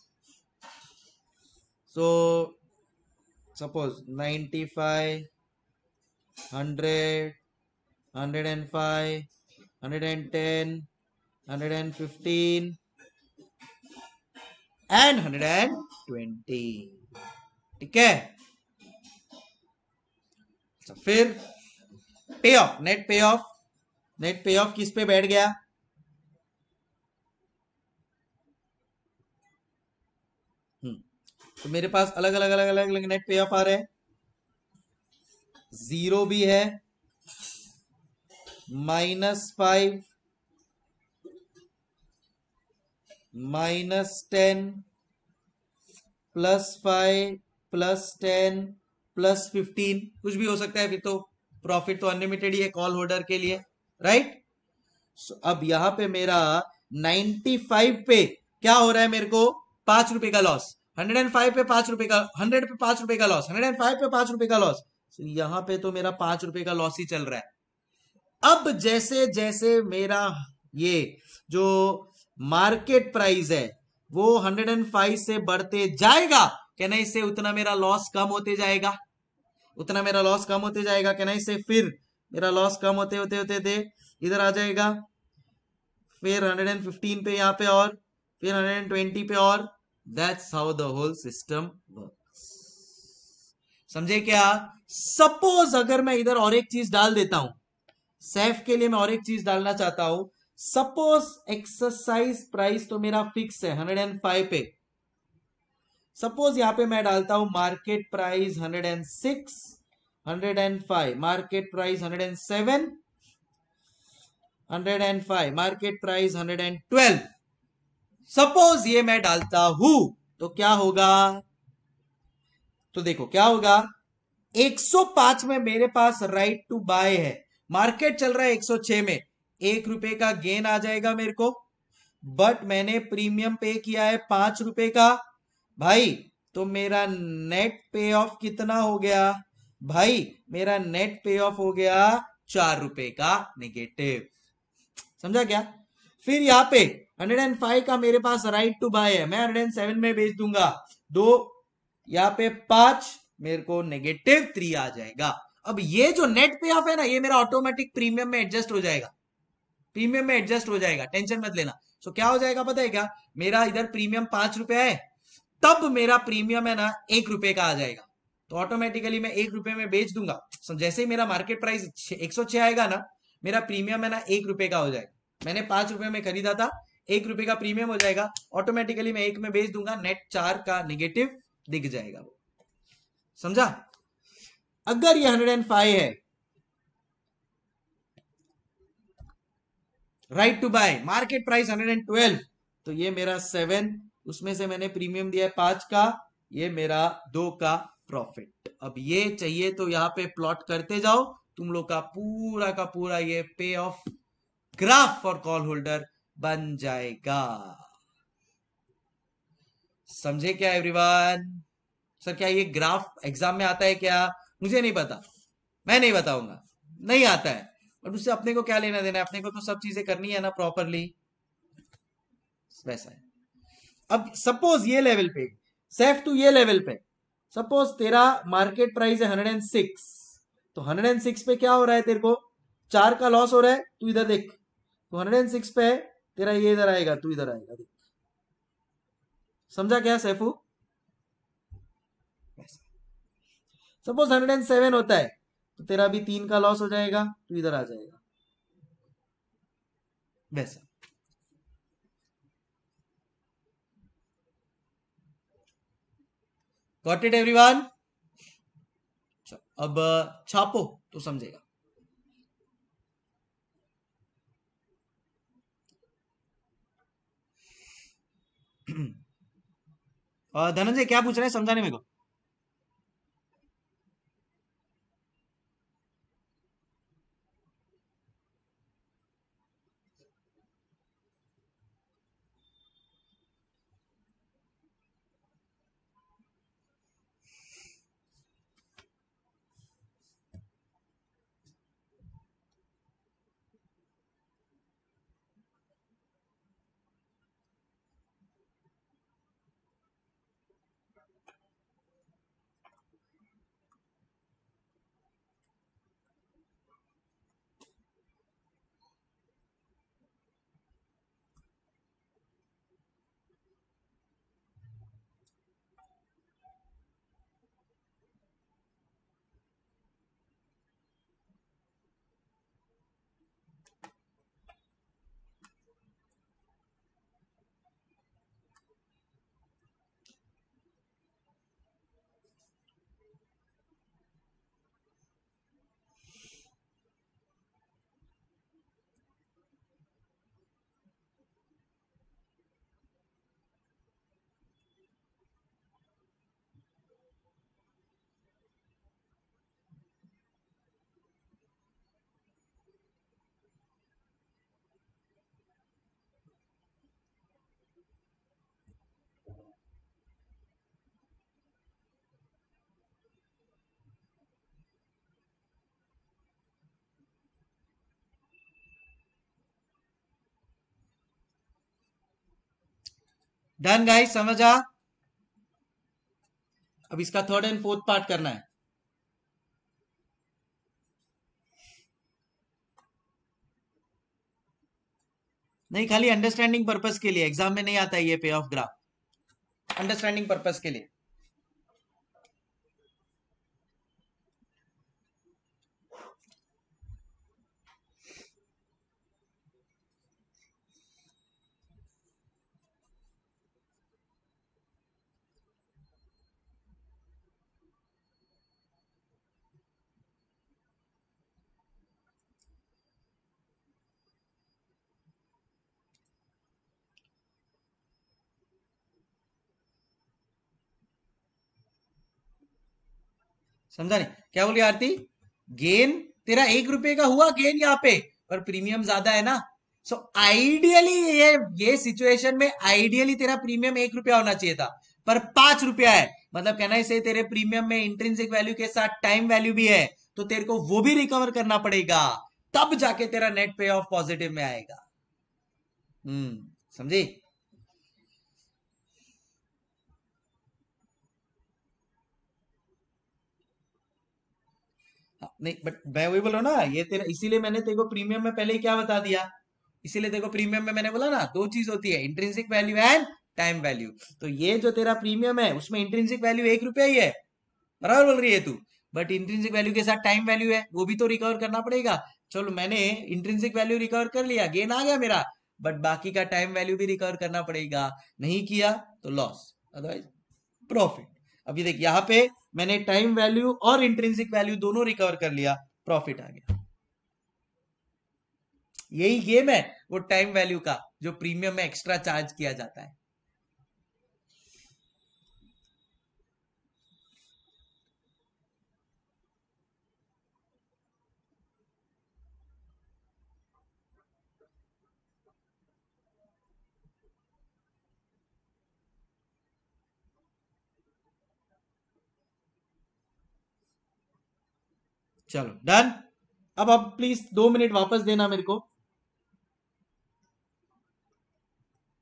so suppose 95 100 hundred and five hundred and ten hundred and fifteen and hundred and twenty ठीक है तो फिर pay off net pay off net pay off किस पे बैठ गया हम्म, तो मेरे पास अलग अलग अलग अलग अलग नेट पे ऑफ आ रहे हैं जीरो भी है minus five minus ten plus five plus ten plus fifteen कुछ भी हो सकता है फिर तो प्रॉफिट तो अनलिमिटेड ही है कॉल होल्डर के लिए राइट right? so, अब यहां पे मेरा फाइव पे क्या हो रहा है मेरे को पांच रुपए का लॉस हंड्रेड एंड फाइव पे पांच रुपए का हंड्रेड पे पांच रुपए का लॉस हंड्रेड एंड फाइव पे पांच रुपए का लॉस so, यहां पे तो मेरा पांच रुपए का लॉस ही चल रहा है अब जैसे जैसे मेरा ये जो मार्केट प्राइस है वो 105 से बढ़ते जाएगा क्या ना इससे उतना मेरा लॉस कम होते जाएगा उतना मेरा लॉस कम होते जाएगा क्या ना इससे फिर मेरा लॉस कम होते होते होते थे इधर आ जाएगा फिर 115 पे यहाँ पे और फिर 120 पे और that's how the whole system work समझे क्या सपोज अगर मैं इधर और एक चीज डाल देता हूं सेफ के लिए मैं और एक चीज डालना चाहता हूं सपोज एक्सरसाइज प्राइस तो मेरा फिक्स है हंड्रेड एंड फाइव पे सपोज यहां पे मैं डालता हूं market price hundred and six hundred and five market price hundred and seven hundred and five market price hundred and twelve suppose ये मैं डालता हूं तो क्या होगा तो देखो क्या होगा 105 में मेरे पास राइट टू बाय है मार्केट चल रहा है 106 में एक रुपए का गेन आ जाएगा मेरे को बट मैंने प्रीमियम पे किया है पांच रुपए का भाई तो मेरा नेट पे ऑफ कितना हो गया भाई मेरा नेट पे ऑफ हो गया चार रुपए का नेगेटिव समझा क्या फिर यहाँ पे 105 का मेरे पास राइट टू बाय है मैं 107 में बेच दूंगा दो यहाँ पे पांच मेरे को नेगेटिव थ्री आ जाएगा अब ये जो नेट पे ऑफ है ना ये मेरा ऑटोमेटिक प्रीमियम में एडजस्ट हो जाएगा प्रीमियम में एडजस्ट हो जाएगा टेंशन मत लेना सो क्या हो जाएगा पता है क्या मेरा इधर प्रीमियम पांच रुपया है तब मेरा प्रीमियम है ना एक रुपए का आ जाएगा तो ऑटोमेटिकली मैं एक रुपए में बेच दूंगा सो जैसे ही मेरा मार्केट प्राइस एक सौ छह आएगा ना मेरा प्रीमियम है ना एक रुपए का हो जाएगा मैंने पांच रुपए में खरीदा था एक रुपए का प्रीमियम हो जाएगा ऑटोमेटिकली मैं एक में बेच दूंगा नेट चार का निगेटिव दिख जाएगा वो समझा अगर ये 105 है right to buy market price 112 तो ये मेरा सेवन उसमें से मैंने प्रीमियम दिया है पांच का ये मेरा दो का प्रॉफिट अब ये चाहिए तो यहां पे प्लॉट करते जाओ तुम लोग का पूरा का पूरा ये pay off graph for call holder बन जाएगा समझे क्या एवरीवन सर क्या ये ग्राफ एग्जाम में आता है क्या मुझे नहीं पता मैं नहीं बताऊंगा नहीं आता है बट उससे अपने को क्या लेना देना है अपने को तो सब चीजें करनी है ना प्रॉपरली वैसा है अब सपोज ये लेवल पे सेफ टू ये लेवल पे सपोज तेरा मार्केट प्राइस है हंड्रेड एंड सिक्स तो हंड्रेड एंड सिक्स पे क्या हो रहा है तेरे को चार का लॉस हो रहा है तू इधर देख तो हंड्रेड एंड सिक्स पे तेरा ये इधर आएगा तू इधर आएगा देख समझा क्या Saifu suppose hundred and seven होता है तो तेरा अभी तीन का लॉस हो जाएगा तो इधर आ जाएगा वैसा गॉट इट एवरीवन अब uh, छापो तो समझेगा <clears throat> धनंजय क्या पूछ रहे हैं समझाने में को डन गाइस समझा अब इसका थर्ड एंड फोर्थ पार्ट करना है नहीं खाली अंडरस्टैंडिंग पर्पस के लिए एग्जाम में नहीं आता ये pay off graph understanding purpose के लिए समझा नहीं क्या बोलिए आरती गेन तेरा एक रुपए का हुआ गेन यहाँ पे पर प्रीमियम ज्यादा है ना सो so, आइडियली ये ये सिचुएशन में आइडियली तेरा प्रीमियम एक रुपया होना चाहिए था पर पांच रुपया है मतलब कहना इसे तेरे प्रीमियम में इंट्रेंसिक वैल्यू के साथ टाइम वैल्यू भी है तो तेरे को वो भी रिकवर करना पड़ेगा तब जाके तेरा नेट पे ऑफ पॉजिटिव में आएगा हम्म समझी नहीं बट मैं वही बोल ना ये तेरा इसीलिए मैंने तेरे को प्रीमियम में पहले ही क्या बता दिया इसीलिए देखो प्रीमियम में मैंने बोला ना दो चीज होती है intrinsic value and time value तो ये जो तेरा प्रीमियम है उसमें इंट्रेंसिक वैल्यू एक रुपया ही है बराबर बोल रही है तू बट इंट्रेंसिक वैल्यू के साथ टाइम वैल्यू है वो भी तो रिकवर करना पड़ेगा चलो मैंने इंट्रेंसिक वैल्यू रिकवर कर लिया गेन आ गया मेरा बट बाकी का टाइम वैल्यू भी रिकवर करना पड़ेगा नहीं किया तो लॉस अदरवाइज प्रॉफिट अभी देख यहाँ पे मैंने टाइम वैल्यू और इंट्रेंसिक वैल्यू दोनों रिकवर कर लिया प्रॉफिट आ गया यही गेम है वो टाइम वैल्यू का जो प्रीमियम में एक्स्ट्रा चार्ज किया जाता है चलो डन अब अब प्लीज दो मिनट वापस देना मेरे को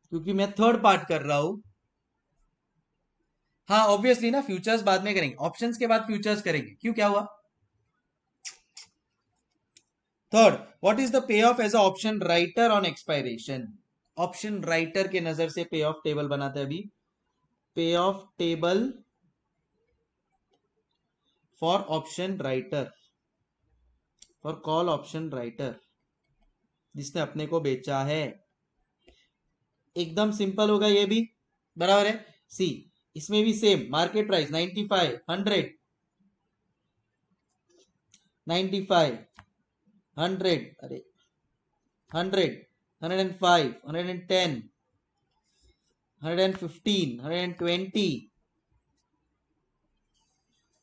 क्योंकि मैं थर्ड पार्ट कर रहा हूं हाँ ऑब्वियसली ना फ्यूचर्स बाद में करेंगे ऑप्शंस के बाद फ्यूचर्स करेंगे क्यों क्या हुआ थर्ड व्हाट इज द पे of as option writer on expiration option writer के नजर से पे ऑफ टेबल बनाते हैं अभी pay off table for option writer और कॉल ऑप्शन राइटर जिसने अपने को बेचा है एकदम सिंपल होगा ये भी बराबर है सी इसमें भी same market price ninety five hundred ninety five hundred अरे hundred hundred and five hundred and ten hundred and fifteen hundred and twenty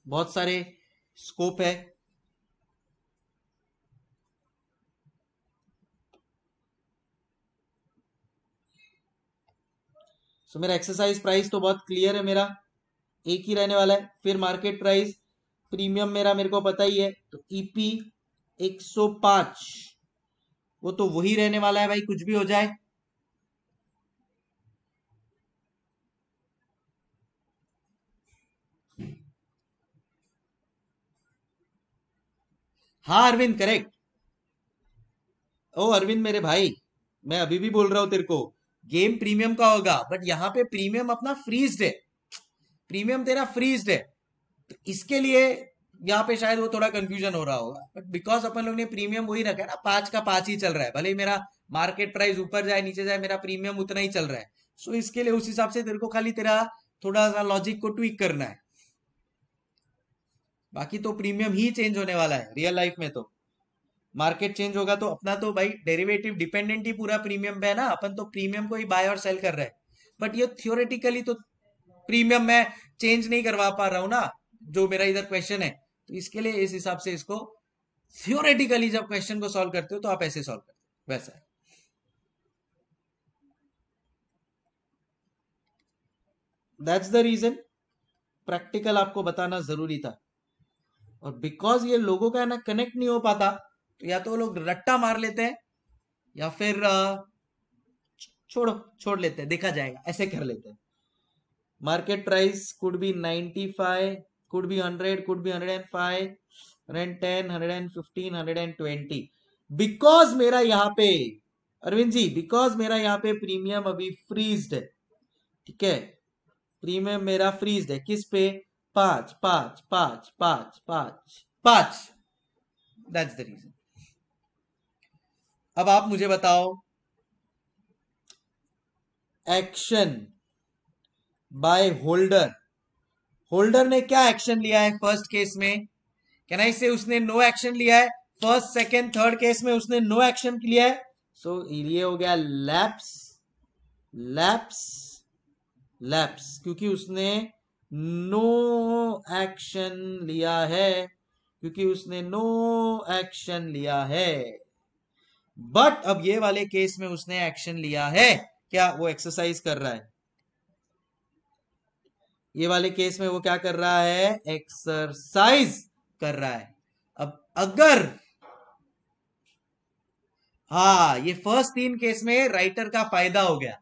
बहुत सारे स्कोप है सो मेरा एक्सरसाइज प्राइस तो बहुत क्लियर है मेरा एक ही रहने वाला है फिर मार्केट प्राइस प्रीमियम मेरा मेरे को पता ही है तो ईपी e 105 वो तो वही रहने वाला है भाई कुछ भी हो जाए हाँ अरविंद करेक्ट ओ अरविंद मेरे भाई मैं अभी भी बोल रहा हूं तेरे को गेम प्रीमियम का होगा बट यहाँ पे प्रीमियम अपना फ्रीज है प्रीमियम तेरा फ्रीज है तो इसके लिए यहाँ पे शायद वो थोड़ा कंफ्यूजन हो रहा होगा बट बिकॉज अपन लोग ने प्रीमियम वही रखा है ना पांच का पांच ही चल रहा है भले ही मेरा मार्केट प्राइस ऊपर जाए नीचे जाए मेरा प्रीमियम उतना ही चल रहा है सो so, इसके लिए उस हिसाब से तेरे को खाली तेरा थोड़ा सा लॉजिक को ट्विक करना है बाकी तो प्रीमियम ही चेंज होने वाला है रियल लाइफ में तो मार्केट चेंज होगा तो अपना तो भाई डेरिवेटिव डिपेंडेंट ही पूरा प्रीमियम पे है ना अपन तो प्रीमियम को ही बाय और सेल कर रहे हैं बट ये थियोरेटिकली तो प्रीमियम मैं चेंज नहीं करवा पा रहा हूं ना जो मेरा इधर क्वेश्चन है तो इसके लिए इस हिसाब से इसको थियोरेटिकली जब क्वेश्चन को सॉल्व करते हो तो आप ऐसे सॉल्व करते हो वैसा दैट्स द रीजन प्रैक्टिकल आपको बताना जरूरी था और बिकॉज ये लोगों का ना कनेक्ट नहीं हो पाता तो या तो वो लोग रट्टा मार लेते हैं या फिर छोड़ो छोड़ लेते हैं देखा जाएगा ऐसे कर लेते हैं market price could be ninety five could be hundred could be hundred and five hundred and ten hundred and fifteen hundred and twenty because मेरा यहाँ पे अरविंद जी बिकॉज मेरा यहाँ पे प्रीमियम अभी फ्रीज है ठीक है प्रीमियम मेरा फ्रीज है किस पे पांच पांच पांच पांच पांच पांच दैट्स द रीजन अब आप मुझे बताओ एक्शन बाय होल्डर होल्डर ने क्या एक्शन लिया है फर्स्ट केस में क्या आई से उसने नो एक्शन लिया है फर्स्ट सेकंड थर्ड केस में उसने नो एक्शन लिया है सो so, ये हो गया लैप्स लैप्स लैप्स क्योंकि उसने नो एक्शन लिया है क्योंकि उसने नो एक्शन लिया है बट अब ये वाले केस में उसने एक्शन लिया है क्या वो एक्सरसाइज कर रहा है ये वाले केस में वो क्या कर रहा है एक्सरसाइज कर रहा है अब अगर हा ये फर्स्ट तीन केस में राइटर का फायदा हो गया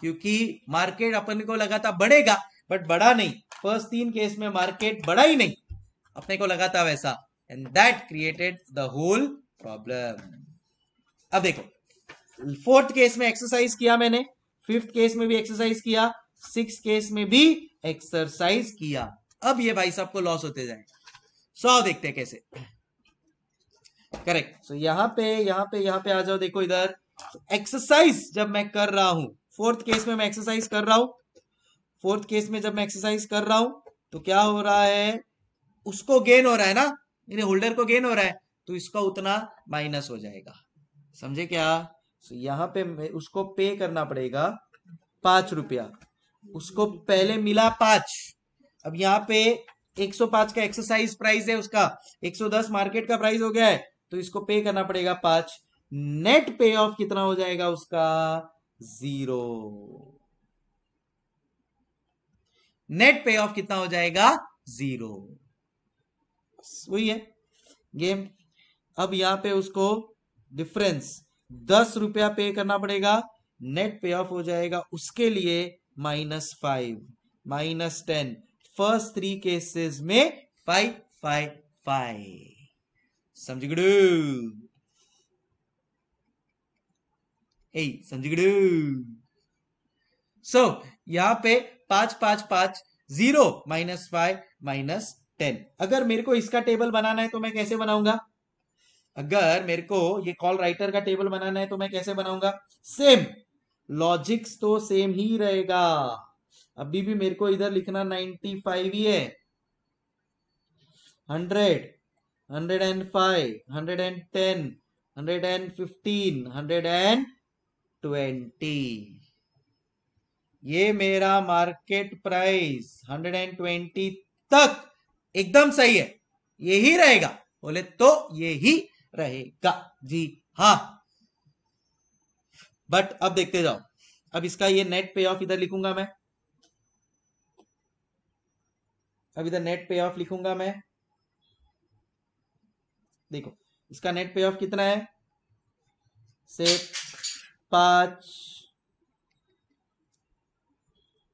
क्योंकि मार्केट अपन को लगा था बढ़ेगा बट बढ़ा नहीं फर्स्ट तीन केस में मार्केट बढ़ा ही नहीं अपने को लगा था वैसा and that created the whole problem अब देखो फोर्थ केस में एक्सरसाइज किया मैंने फिफ्थ केस में भी एक्सरसाइज किया सिक्स केस में भी एक्सरसाइज किया अब ये भाई साहब को लॉस होते जाएगा सौ देखते हैं कैसे करेक्ट सो so, पे यहां पे यहां पे आ जाओ देखो इधर एक्सरसाइज जब मैं कर रहा हूं फोर्थ केस में मैं एक्सरसाइज कर रहा हूं फोर्थ केस में जब मैं एक्सरसाइज कर रहा हूं तो क्या हो रहा है उसको गेन हो रहा है ना मेरे होल्डर को गेन हो रहा है तो इसका उतना माइनस हो जाएगा समझे क्या so, यहाँ पे उसको पे करना पड़ेगा पांच रुपया उसको पहले मिला पांच अब यहाँ पे 105 का एक्सरसाइज प्राइस है उसका 110 मार्केट का प्राइस हो गया है तो इसको पे करना पड़ेगा पांच नेट पे ऑफ कितना हो जाएगा उसका जीरो नेट पे ऑफ कितना हो जाएगा जीरो वही है गेम अब यहां पे उसको डिफरेंस दस रुपया पे करना पड़ेगा नेट पे ऑफ हो जाएगा उसके लिए minus five minus ten first three cases में फाइव फाइव फाइव समझ गड़ू समझ गड़ू सो यहां पे पांच पांच पांच zero minus five minus ten अगर मेरे को इसका टेबल बनाना है तो मैं कैसे बनाऊंगा अगर मेरे को ये कॉल राइटर का टेबल बनाना है तो मैं कैसे बनाऊंगा सेम लॉजिक्स तो सेम ही रहेगा अभी भी मेरे को इधर लिखना 95 ही है 100 105 110 115 120 ये मेरा मार्केट प्राइस 120 तक एकदम सही है यही रहेगा बोले तो यही रहेगा जी हा बट अब देखते जाओ अब इसका ये नेट पे ऑफ इधर लिखूंगा मैं अब इधर नेट पे ऑफ लिखूंगा मैं देखो इसका नेट पे ऑफ कितना है से पांच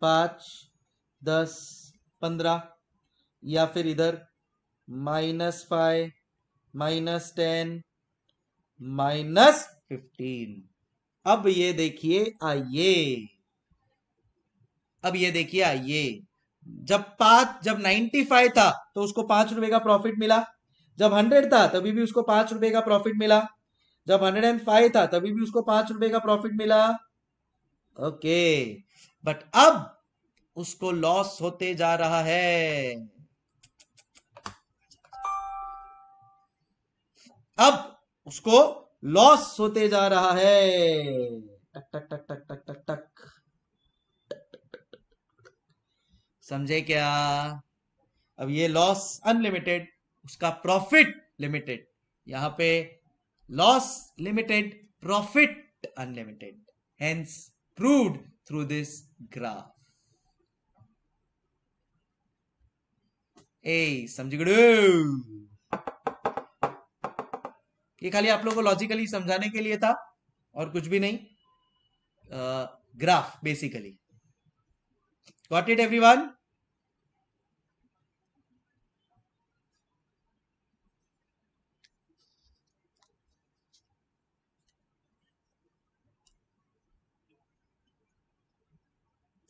पांच दस पंद्रह या फिर इधर minus five minus ten minus fifteen अब ये देखिए आइए अब ये देखिए आइए जब पांच जब नाइन्टी फाइव था तो उसको पांच रुपए का प्रॉफिट मिला जब हंड्रेड था तभी भी उसको पांच रुपए का प्रॉफिट मिला जब हंड्रेड एंड फाइव था तभी भी उसको पांच रुपए का प्रॉफिट मिला ओके बट अब उसको लॉस होते जा रहा है अब उसको लॉस होते जा रहा है टक टक टक टक टक टक टक समझे क्या अब ये लॉस अनलिमिटेड उसका प्रॉफिट लिमिटेड यहां पे loss limited profit unlimited hence proved through this graph ए समझ गए ये खाली आप लोग को लॉजिकली समझाने के लिए था और कुछ भी नहीं graph basically what it every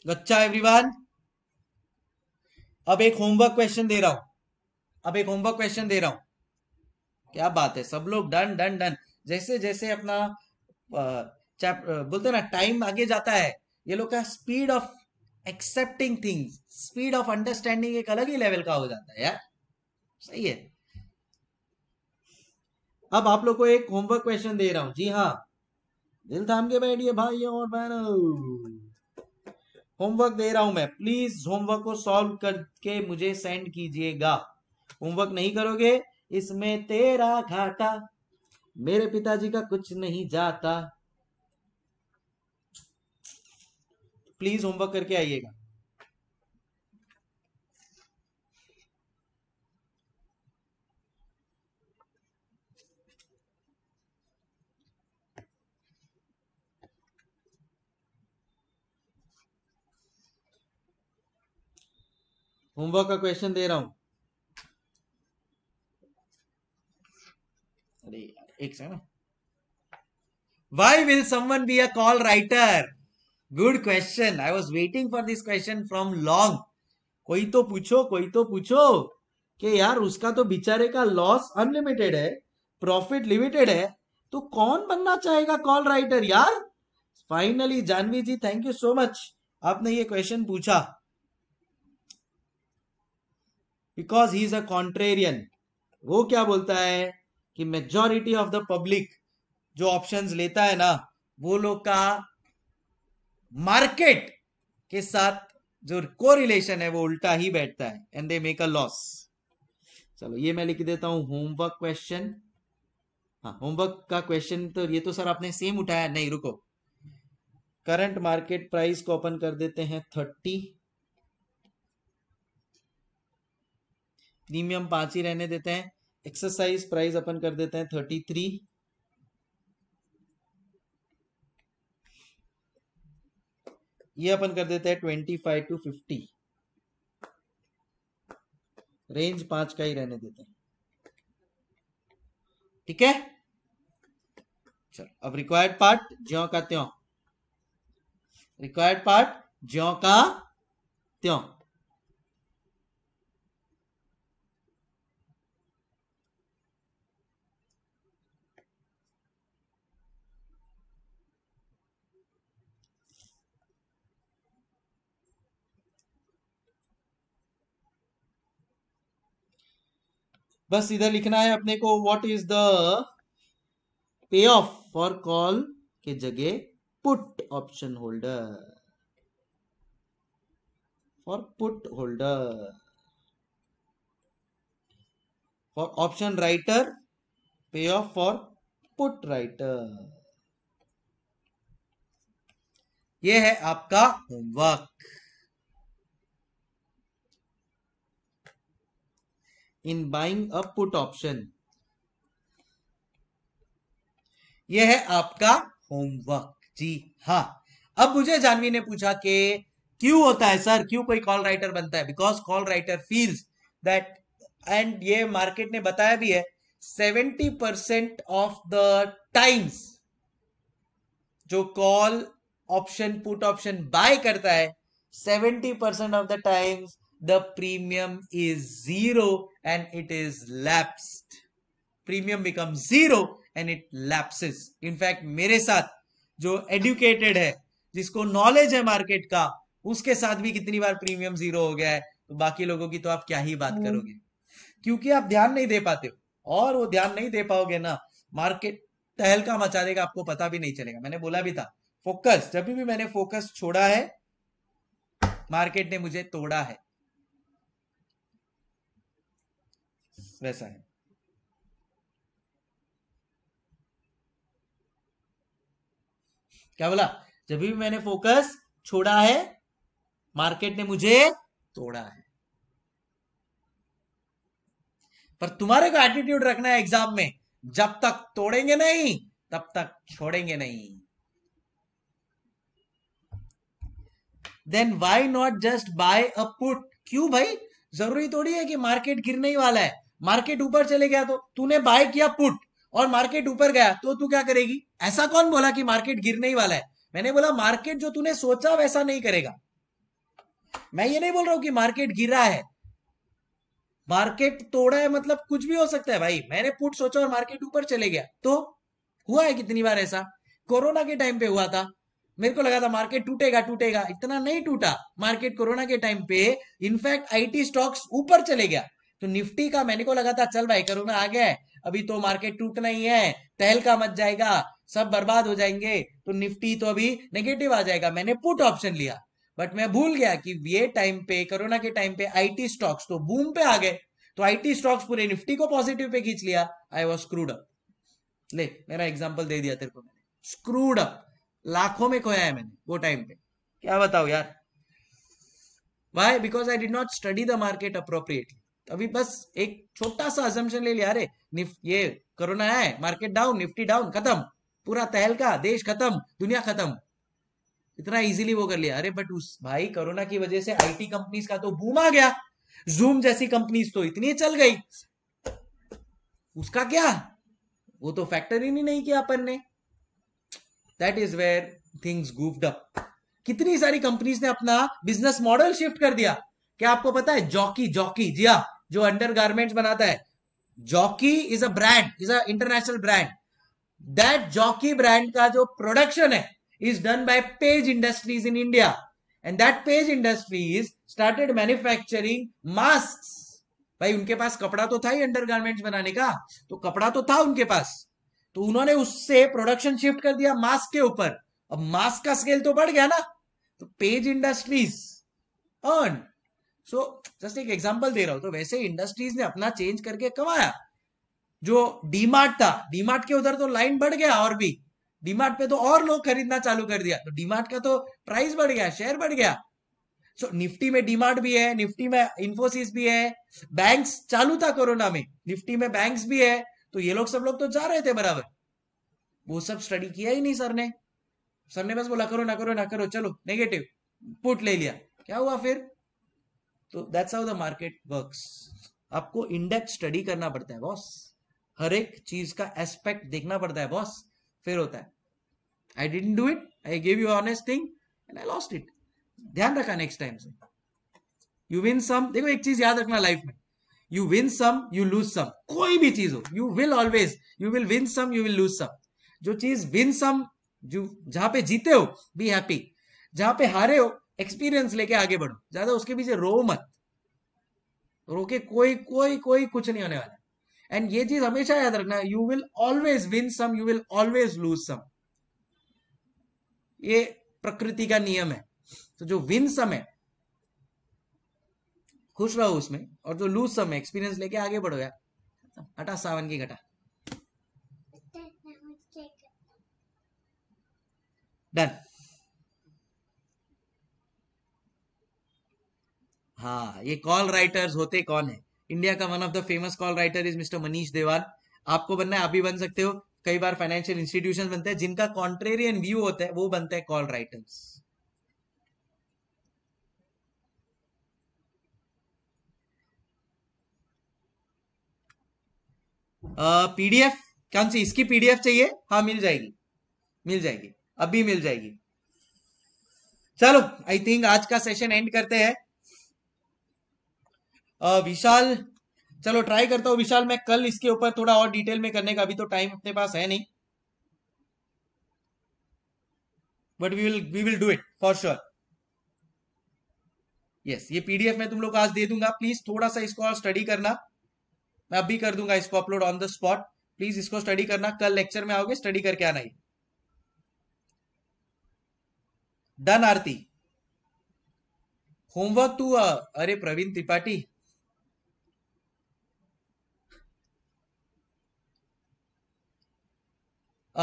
गच्चा एवरी एवरीवन अब एक होमवर्क क्वेश्चन दे रहा हूं अब एक होमवर्क क्वेश्चन दे रहा हूं क्या बात है सब लोग डन डन डन जैसे जैसे अपना बोलते ना टाइम आगे जाता है ये लोग का speed of accepting things speed of understanding एक अलग ही लेवल का हो जाता है यार सही है अब आप लोग को एक होमवर्क क्वेश्चन दे रहा हूं जी हाँ दिल थाम के बैठिए भाई और बहन होमवर्क दे रहा हूं मैं प्लीज होमवर्क को सॉल्व करके मुझे सेंड कीजिएगा होमवर्क नहीं करोगे इसमें तेरा घाटा मेरे पिताजी का कुछ नहीं जाता प्लीज होमवर्क करके आइएगा होमवर्क का क्वेश्चन दे रहा हूं एक second why will someone be a call writer good question i was waiting for this question from long कोई तो पूछो कोई तो पूछो कि यार उसका तो बिचारे का लॉस अनलिमिटेड है प्रॉफिट लिमिटेड है तो कौन बनना चाहेगा कॉल राइटर यार finally Janvi ji thank you so much आपने ये क्वेश्चन पूछा because he is a contrarian वो क्या बोलता है कि मेजोरिटी ऑफ द पब्लिक जो ऑप्शंस लेता है ना वो लोग का मार्केट के साथ जो को रिलेशन है वो उल्टा ही बैठता है and they make a loss चलो ये मैं लिख देता हूं होमवर्क क्वेश्चन हाँ होमवर्क का क्वेश्चन तो ये तो सर आपने सेम उठाया नहीं रुको करंट मार्केट प्राइस को ओपन कर देते हैं थर्टी प्रीमियम पांच ही रहने देते हैं एक्सरसाइज प्राइस अपन कर देते हैं थर्टी थ्री ये अपन कर देते हैं twenty five to fifty range पांच का ही रहने देते हैं ठीक है चलो अब रिक्वायर्ड पार्ट ज्यो का त्यों रिक्वायर्ड पार्ट ज्यो का त्यों बस इधर लिखना है अपने को व्हाट इज द पे ऑफ फॉर कॉल के जगह put option holder for put holder for option writer pay of for put writer यह है आपका homework in buying a put option यह है आपका होमवर्क जी हा अब मुझे जानवी ने पूछा कि क्यों होता है सर क्यों कोई कॉल राइटर बनता है because call writer feels that and ये मार्केट ने बताया भी है seventy percent of the times जो call option put option buy करता है seventy percent of the times the premium is zero and it is lapsed. Premium becomes zero and it lapses. In fact, मेरे साथ जो educated है जिसको knowledge है market का उसके साथ भी कितनी बार premium zero हो गया है तो बाकी लोगों की तो आप क्या ही बात हम्म। करोगे क्योंकि आप ध्यान नहीं दे पाते हो और वो ध्यान नहीं दे पाओगे ना मार्केट तहलका मचा देगा आपको पता भी नहीं चलेगा मैंने बोला भी था फोकस जब भी मैंने फोकस छोड़ा है मार्केट ने मुझे तोड़ा है वैसा है क्या बोला जब भी मैंने फोकस छोड़ा है मार्केट ने मुझे तोड़ा है पर तुम्हारे को एटीट्यूड रखना है एग्जाम में जब तक तोड़ेंगे नहीं तब तक छोड़ेंगे नहीं then why not just buy a put क्यों भाई जरूरी थोड़ी है कि मार्केट गिरने ही वाला है मार्केट ऊपर चले गया तो तूने बाय किया पुट और मार्केट ऊपर गया तो तू क्या करेगी ऐसा कौन बोला कि मार्केट गिरने ही वाला है मैंने बोला मार्केट जो तूने सोचा वैसा नहीं करेगा मैं ये नहीं बोल रहा हूं कि मार्केट गिरा है मार्केट तोड़ा है मतलब कुछ भी हो सकता है भाई मैंने पुट सोचा और मार्केट ऊपर चले गया तो हुआ है कितनी बार ऐसा कोरोना के टाइम पे हुआ था मेरे को लगा था मार्केट टूटेगा टूटेगा इतना नहीं टूटा मार्केट कोरोना के टाइम पे इनफैक्ट आईटी स्टॉक्स ऊपर चले गया तो निफ्टी का मैंने को लगा था चल भाई कोरोना आ गया है अभी तो मार्केट टूटना ही है तहलका मच जाएगा सब बर्बाद हो जाएंगे तो निफ्टी तो अभी नेगेटिव आ जाएगा मैंने पुट ऑप्शन लिया बट मैं भूल गया कि ये टाइम पे कोरोना के टाइम पे आईटी स्टॉक्स तो बूम पे आ गए तो आईटी स्टॉक्स पूरे निफ्टी को पॉजिटिव पे खींच लिया आई वॉज स्क्रूड अप ले मेरा एग्जाम्पल दे दिया तेरे को मैंने स्क्रूड अप लाखों में खोया है मैंने वो टाइम पे क्या बताओ यार why because I did not study the market appropriately तो अभी बस एक छोटा सा अजम्पन ले लिया अरे ये कोरोना है मार्केट डाउन निफ्टी डाउन खत्म पूरा तहलका देश खत्म दुनिया खत्म इतना इजीली वो कर लिया अरे बट उस भाई कोरोना की वजह से आईटी कंपनीज का तो बूम आ गया जूम जैसी कंपनीज तो इतनी चल गई उसका क्या वो तो फैक्टर ही नहीं किया अपन ने that is where things goofed up कितनी सारी कंपनीज ने अपना बिजनेस मॉडल शिफ्ट कर दिया क्या आपको पता है जॉकी जॉकी जिया जो अंडर गार्मेंट बनाता है Jockey is a brand is a international brand that Jockey brand का जो प्रोडक्शन है is done by Page Industries in India and that Page Industries started manufacturing mask भाई उनके पास कपड़ा तो था ही अंडर गारमेंट्स बनाने का तो कपड़ा तो था उनके पास तो उन्होंने उससे प्रोडक्शन शिफ्ट कर दिया मास्क के ऊपर अब मास्क का स्केल तो बढ़ गया ना तो Page Industries earn so just एक एग्जाम्पल दे रहा हूं तो वैसे इंडस्ट्रीज ने अपना चेंज करके कमाया जो डीमार्ट था डीमार्ट के उधर तो लाइन बढ़ गया और भी डीमार्ट पे तो और लोग खरीदना चालू कर दिया तो डीमार्ट का तो प्राइस बढ़ गया शेयर बढ़ गया सो so, निफ्टी में डीमार्ट भी है निफ्टी में इन्फोसिस भी है बैंक्स चालू था कोरोना में निफ्टी में बैंक्स भी है तो ये लोग सब लोग तो जा रहे थे बराबर वो सब स्टडी किया ही नहीं सर ने सर ने बस बोला करो ना करो ना करो चलो नेगेटिव पुट ले लिया क्या हुआ फिर तो that's how the market works आपको इंडेक्स स्टडी करना पड़ता है बॉस हर एक चीज का एस्पेक्ट देखना पड़ता है बॉस फिर होता है I didn't do it I give you honest thing and I lost it ध्यान रखा नेक्स्ट टाइम से यू विन सम देखो एक चीज याद रखना लाइफ में you win some you lose some कोई भी चीज हो you will always you will win some you will lose some जो चीज विन सम जो जहां पे जीते हो बी हैप्पी जहां पे हारे हो एक्सपीरियंस लेके आगे बढ़ो ज्यादा उसके पीछे रो मत रो के कोई कोई कोई कुछ नहीं होने वाला एंड ये चीज हमेशा याद रखना you will always win some you will always lose some ये प्रकृति का नियम है तो जो विन सम है खुश रहो उसमें और जो लूज सम है एक्सपीरियंस लेके आगे बढ़ो यार हटा सावन की घटा डन हाँ ये कॉल राइटर्स होते कौन है इंडिया का one of the famous call writer is mister Manish Dewal आपको बनना है आप भी बन सकते हो कई बार फाइनेंशियल इंस्टीट्यूशन बनते हैं जिनका कॉन्ट्रेरियन व्यू होता है वो बनते हैं कॉल राइटर्स पीडीएफ uh, कौन सी इसकी पीडीएफ चाहिए हाँ मिल जाएगी मिल जाएगी अभी मिल जाएगी चलो आई थिंक आज का सेशन एंड करते हैं विशाल चलो ट्राई करता हूँ विशाल मैं कल इसके ऊपर थोड़ा और डिटेल में करने का अभी तो टाइम अपने पास है नहीं but we will we will do it for sure yes ये पीडीएफ मैं तुम लोग आज दे दूंगा प्लीज थोड़ा सा इसको और स्टडी करना मैं अभी कर दूंगा इसको upload on the spot please इसको स्टडी करना कल लेक्चर में आओगे स्टडी करके आना ही डन आरती होमवर्क टू अरे प्रवीण त्रिपाठी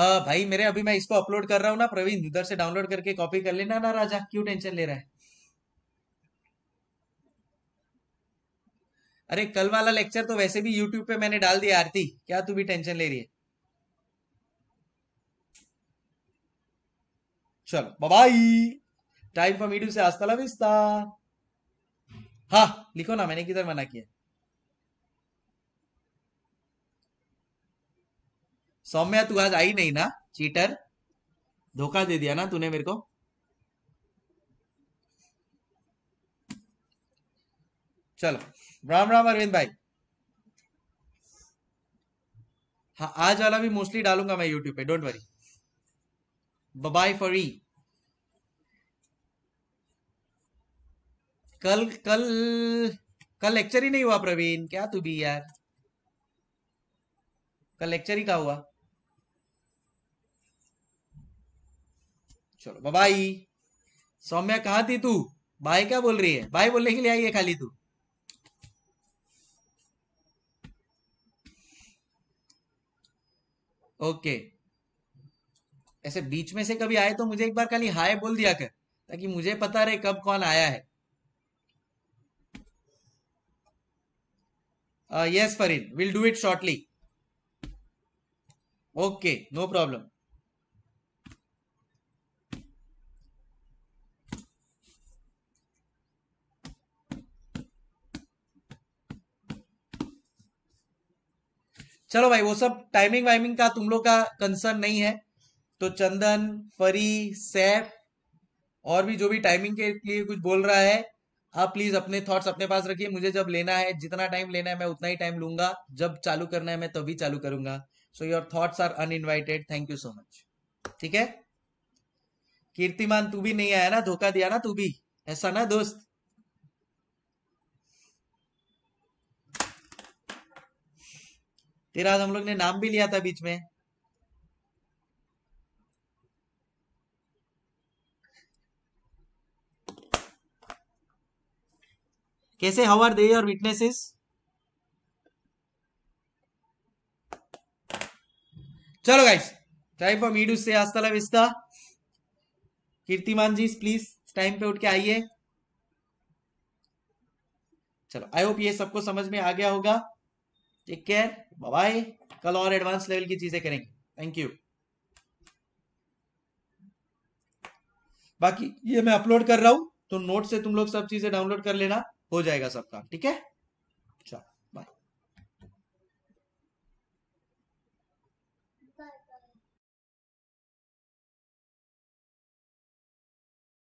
आ, भाई मेरे अभी मैं इसको अपलोड कर रहा हूँ ना प्रवीण उधर से डाउनलोड करके कॉपी कर लेना ना राजा क्यों टेंशन ले रहा है अरे कल वाला लेक्चर तो वैसे भी यूट्यूब पे मैंने डाल दिया आरती क्या तू भी टेंशन ले रही है चलो बाय टाइम फॉर मीडियो से आस्ता हाँ लिखो ना मैंने किधर मना किया सौम्या तू आज आई नहीं ना चीटर धोखा दे दिया ना तूने मेरे को चलो राम राम अरविंद भाई हाँ आज वाला भी मोस्टली डालूंगा मैं यूट्यूब पे डोंट वरी बाय फॉर ई कल कल कल लेक्चर ही नहीं हुआ प्रवीण क्या तू भी यार कल लेक्चर ही का हुआ चलो बाई सौम्या कहा थी तू बाय क्या बोल रही है बाय बोलने के लिए आई है खाली तू ओके ऐसे बीच में से कभी आए तो मुझे एक बार खाली हाय बोल दिया कर ताकि मुझे पता रहे कब कौन आया है yes Fareen will do it shortly okay no problem चलो भाई वो सब टाइमिंग वाइमिंग का तुम लोग का कंसर्न नहीं है तो चंदन फरी सैफ और भी जो भी टाइमिंग के लिए कुछ बोल रहा है आप प्लीज अपने थॉट्स अपने पास रखिए मुझे जब लेना है जितना टाइम लेना है मैं उतना ही टाइम लूंगा जब चालू करना है मैं तभी चालू करूंगा so your thoughts are uninvited thank you so much ठीक है कीर्तिमान तू भी नहीं आया ना धोखा दिया ना तू भी ऐसा ना दोस्त तेरा तो हम लोग ने नाम भी लिया था बीच में कैसे how are they your witnesses चलो गाइस टाइम फॉर मीडू से आस्ता विस्ता कीर्तिमान जी प्लीज टाइम पे उठ के आइए चलो आई होप ये सबको समझ में आ गया होगा टेक केयर बाय कल और एडवांस लेवल की चीजें करेंगे थैंक यू बाकी ये मैं अपलोड कर रहा हूं तो नोट से तुम लोग सब चीजें डाउनलोड कर लेना हो जाएगा सबका ठीक है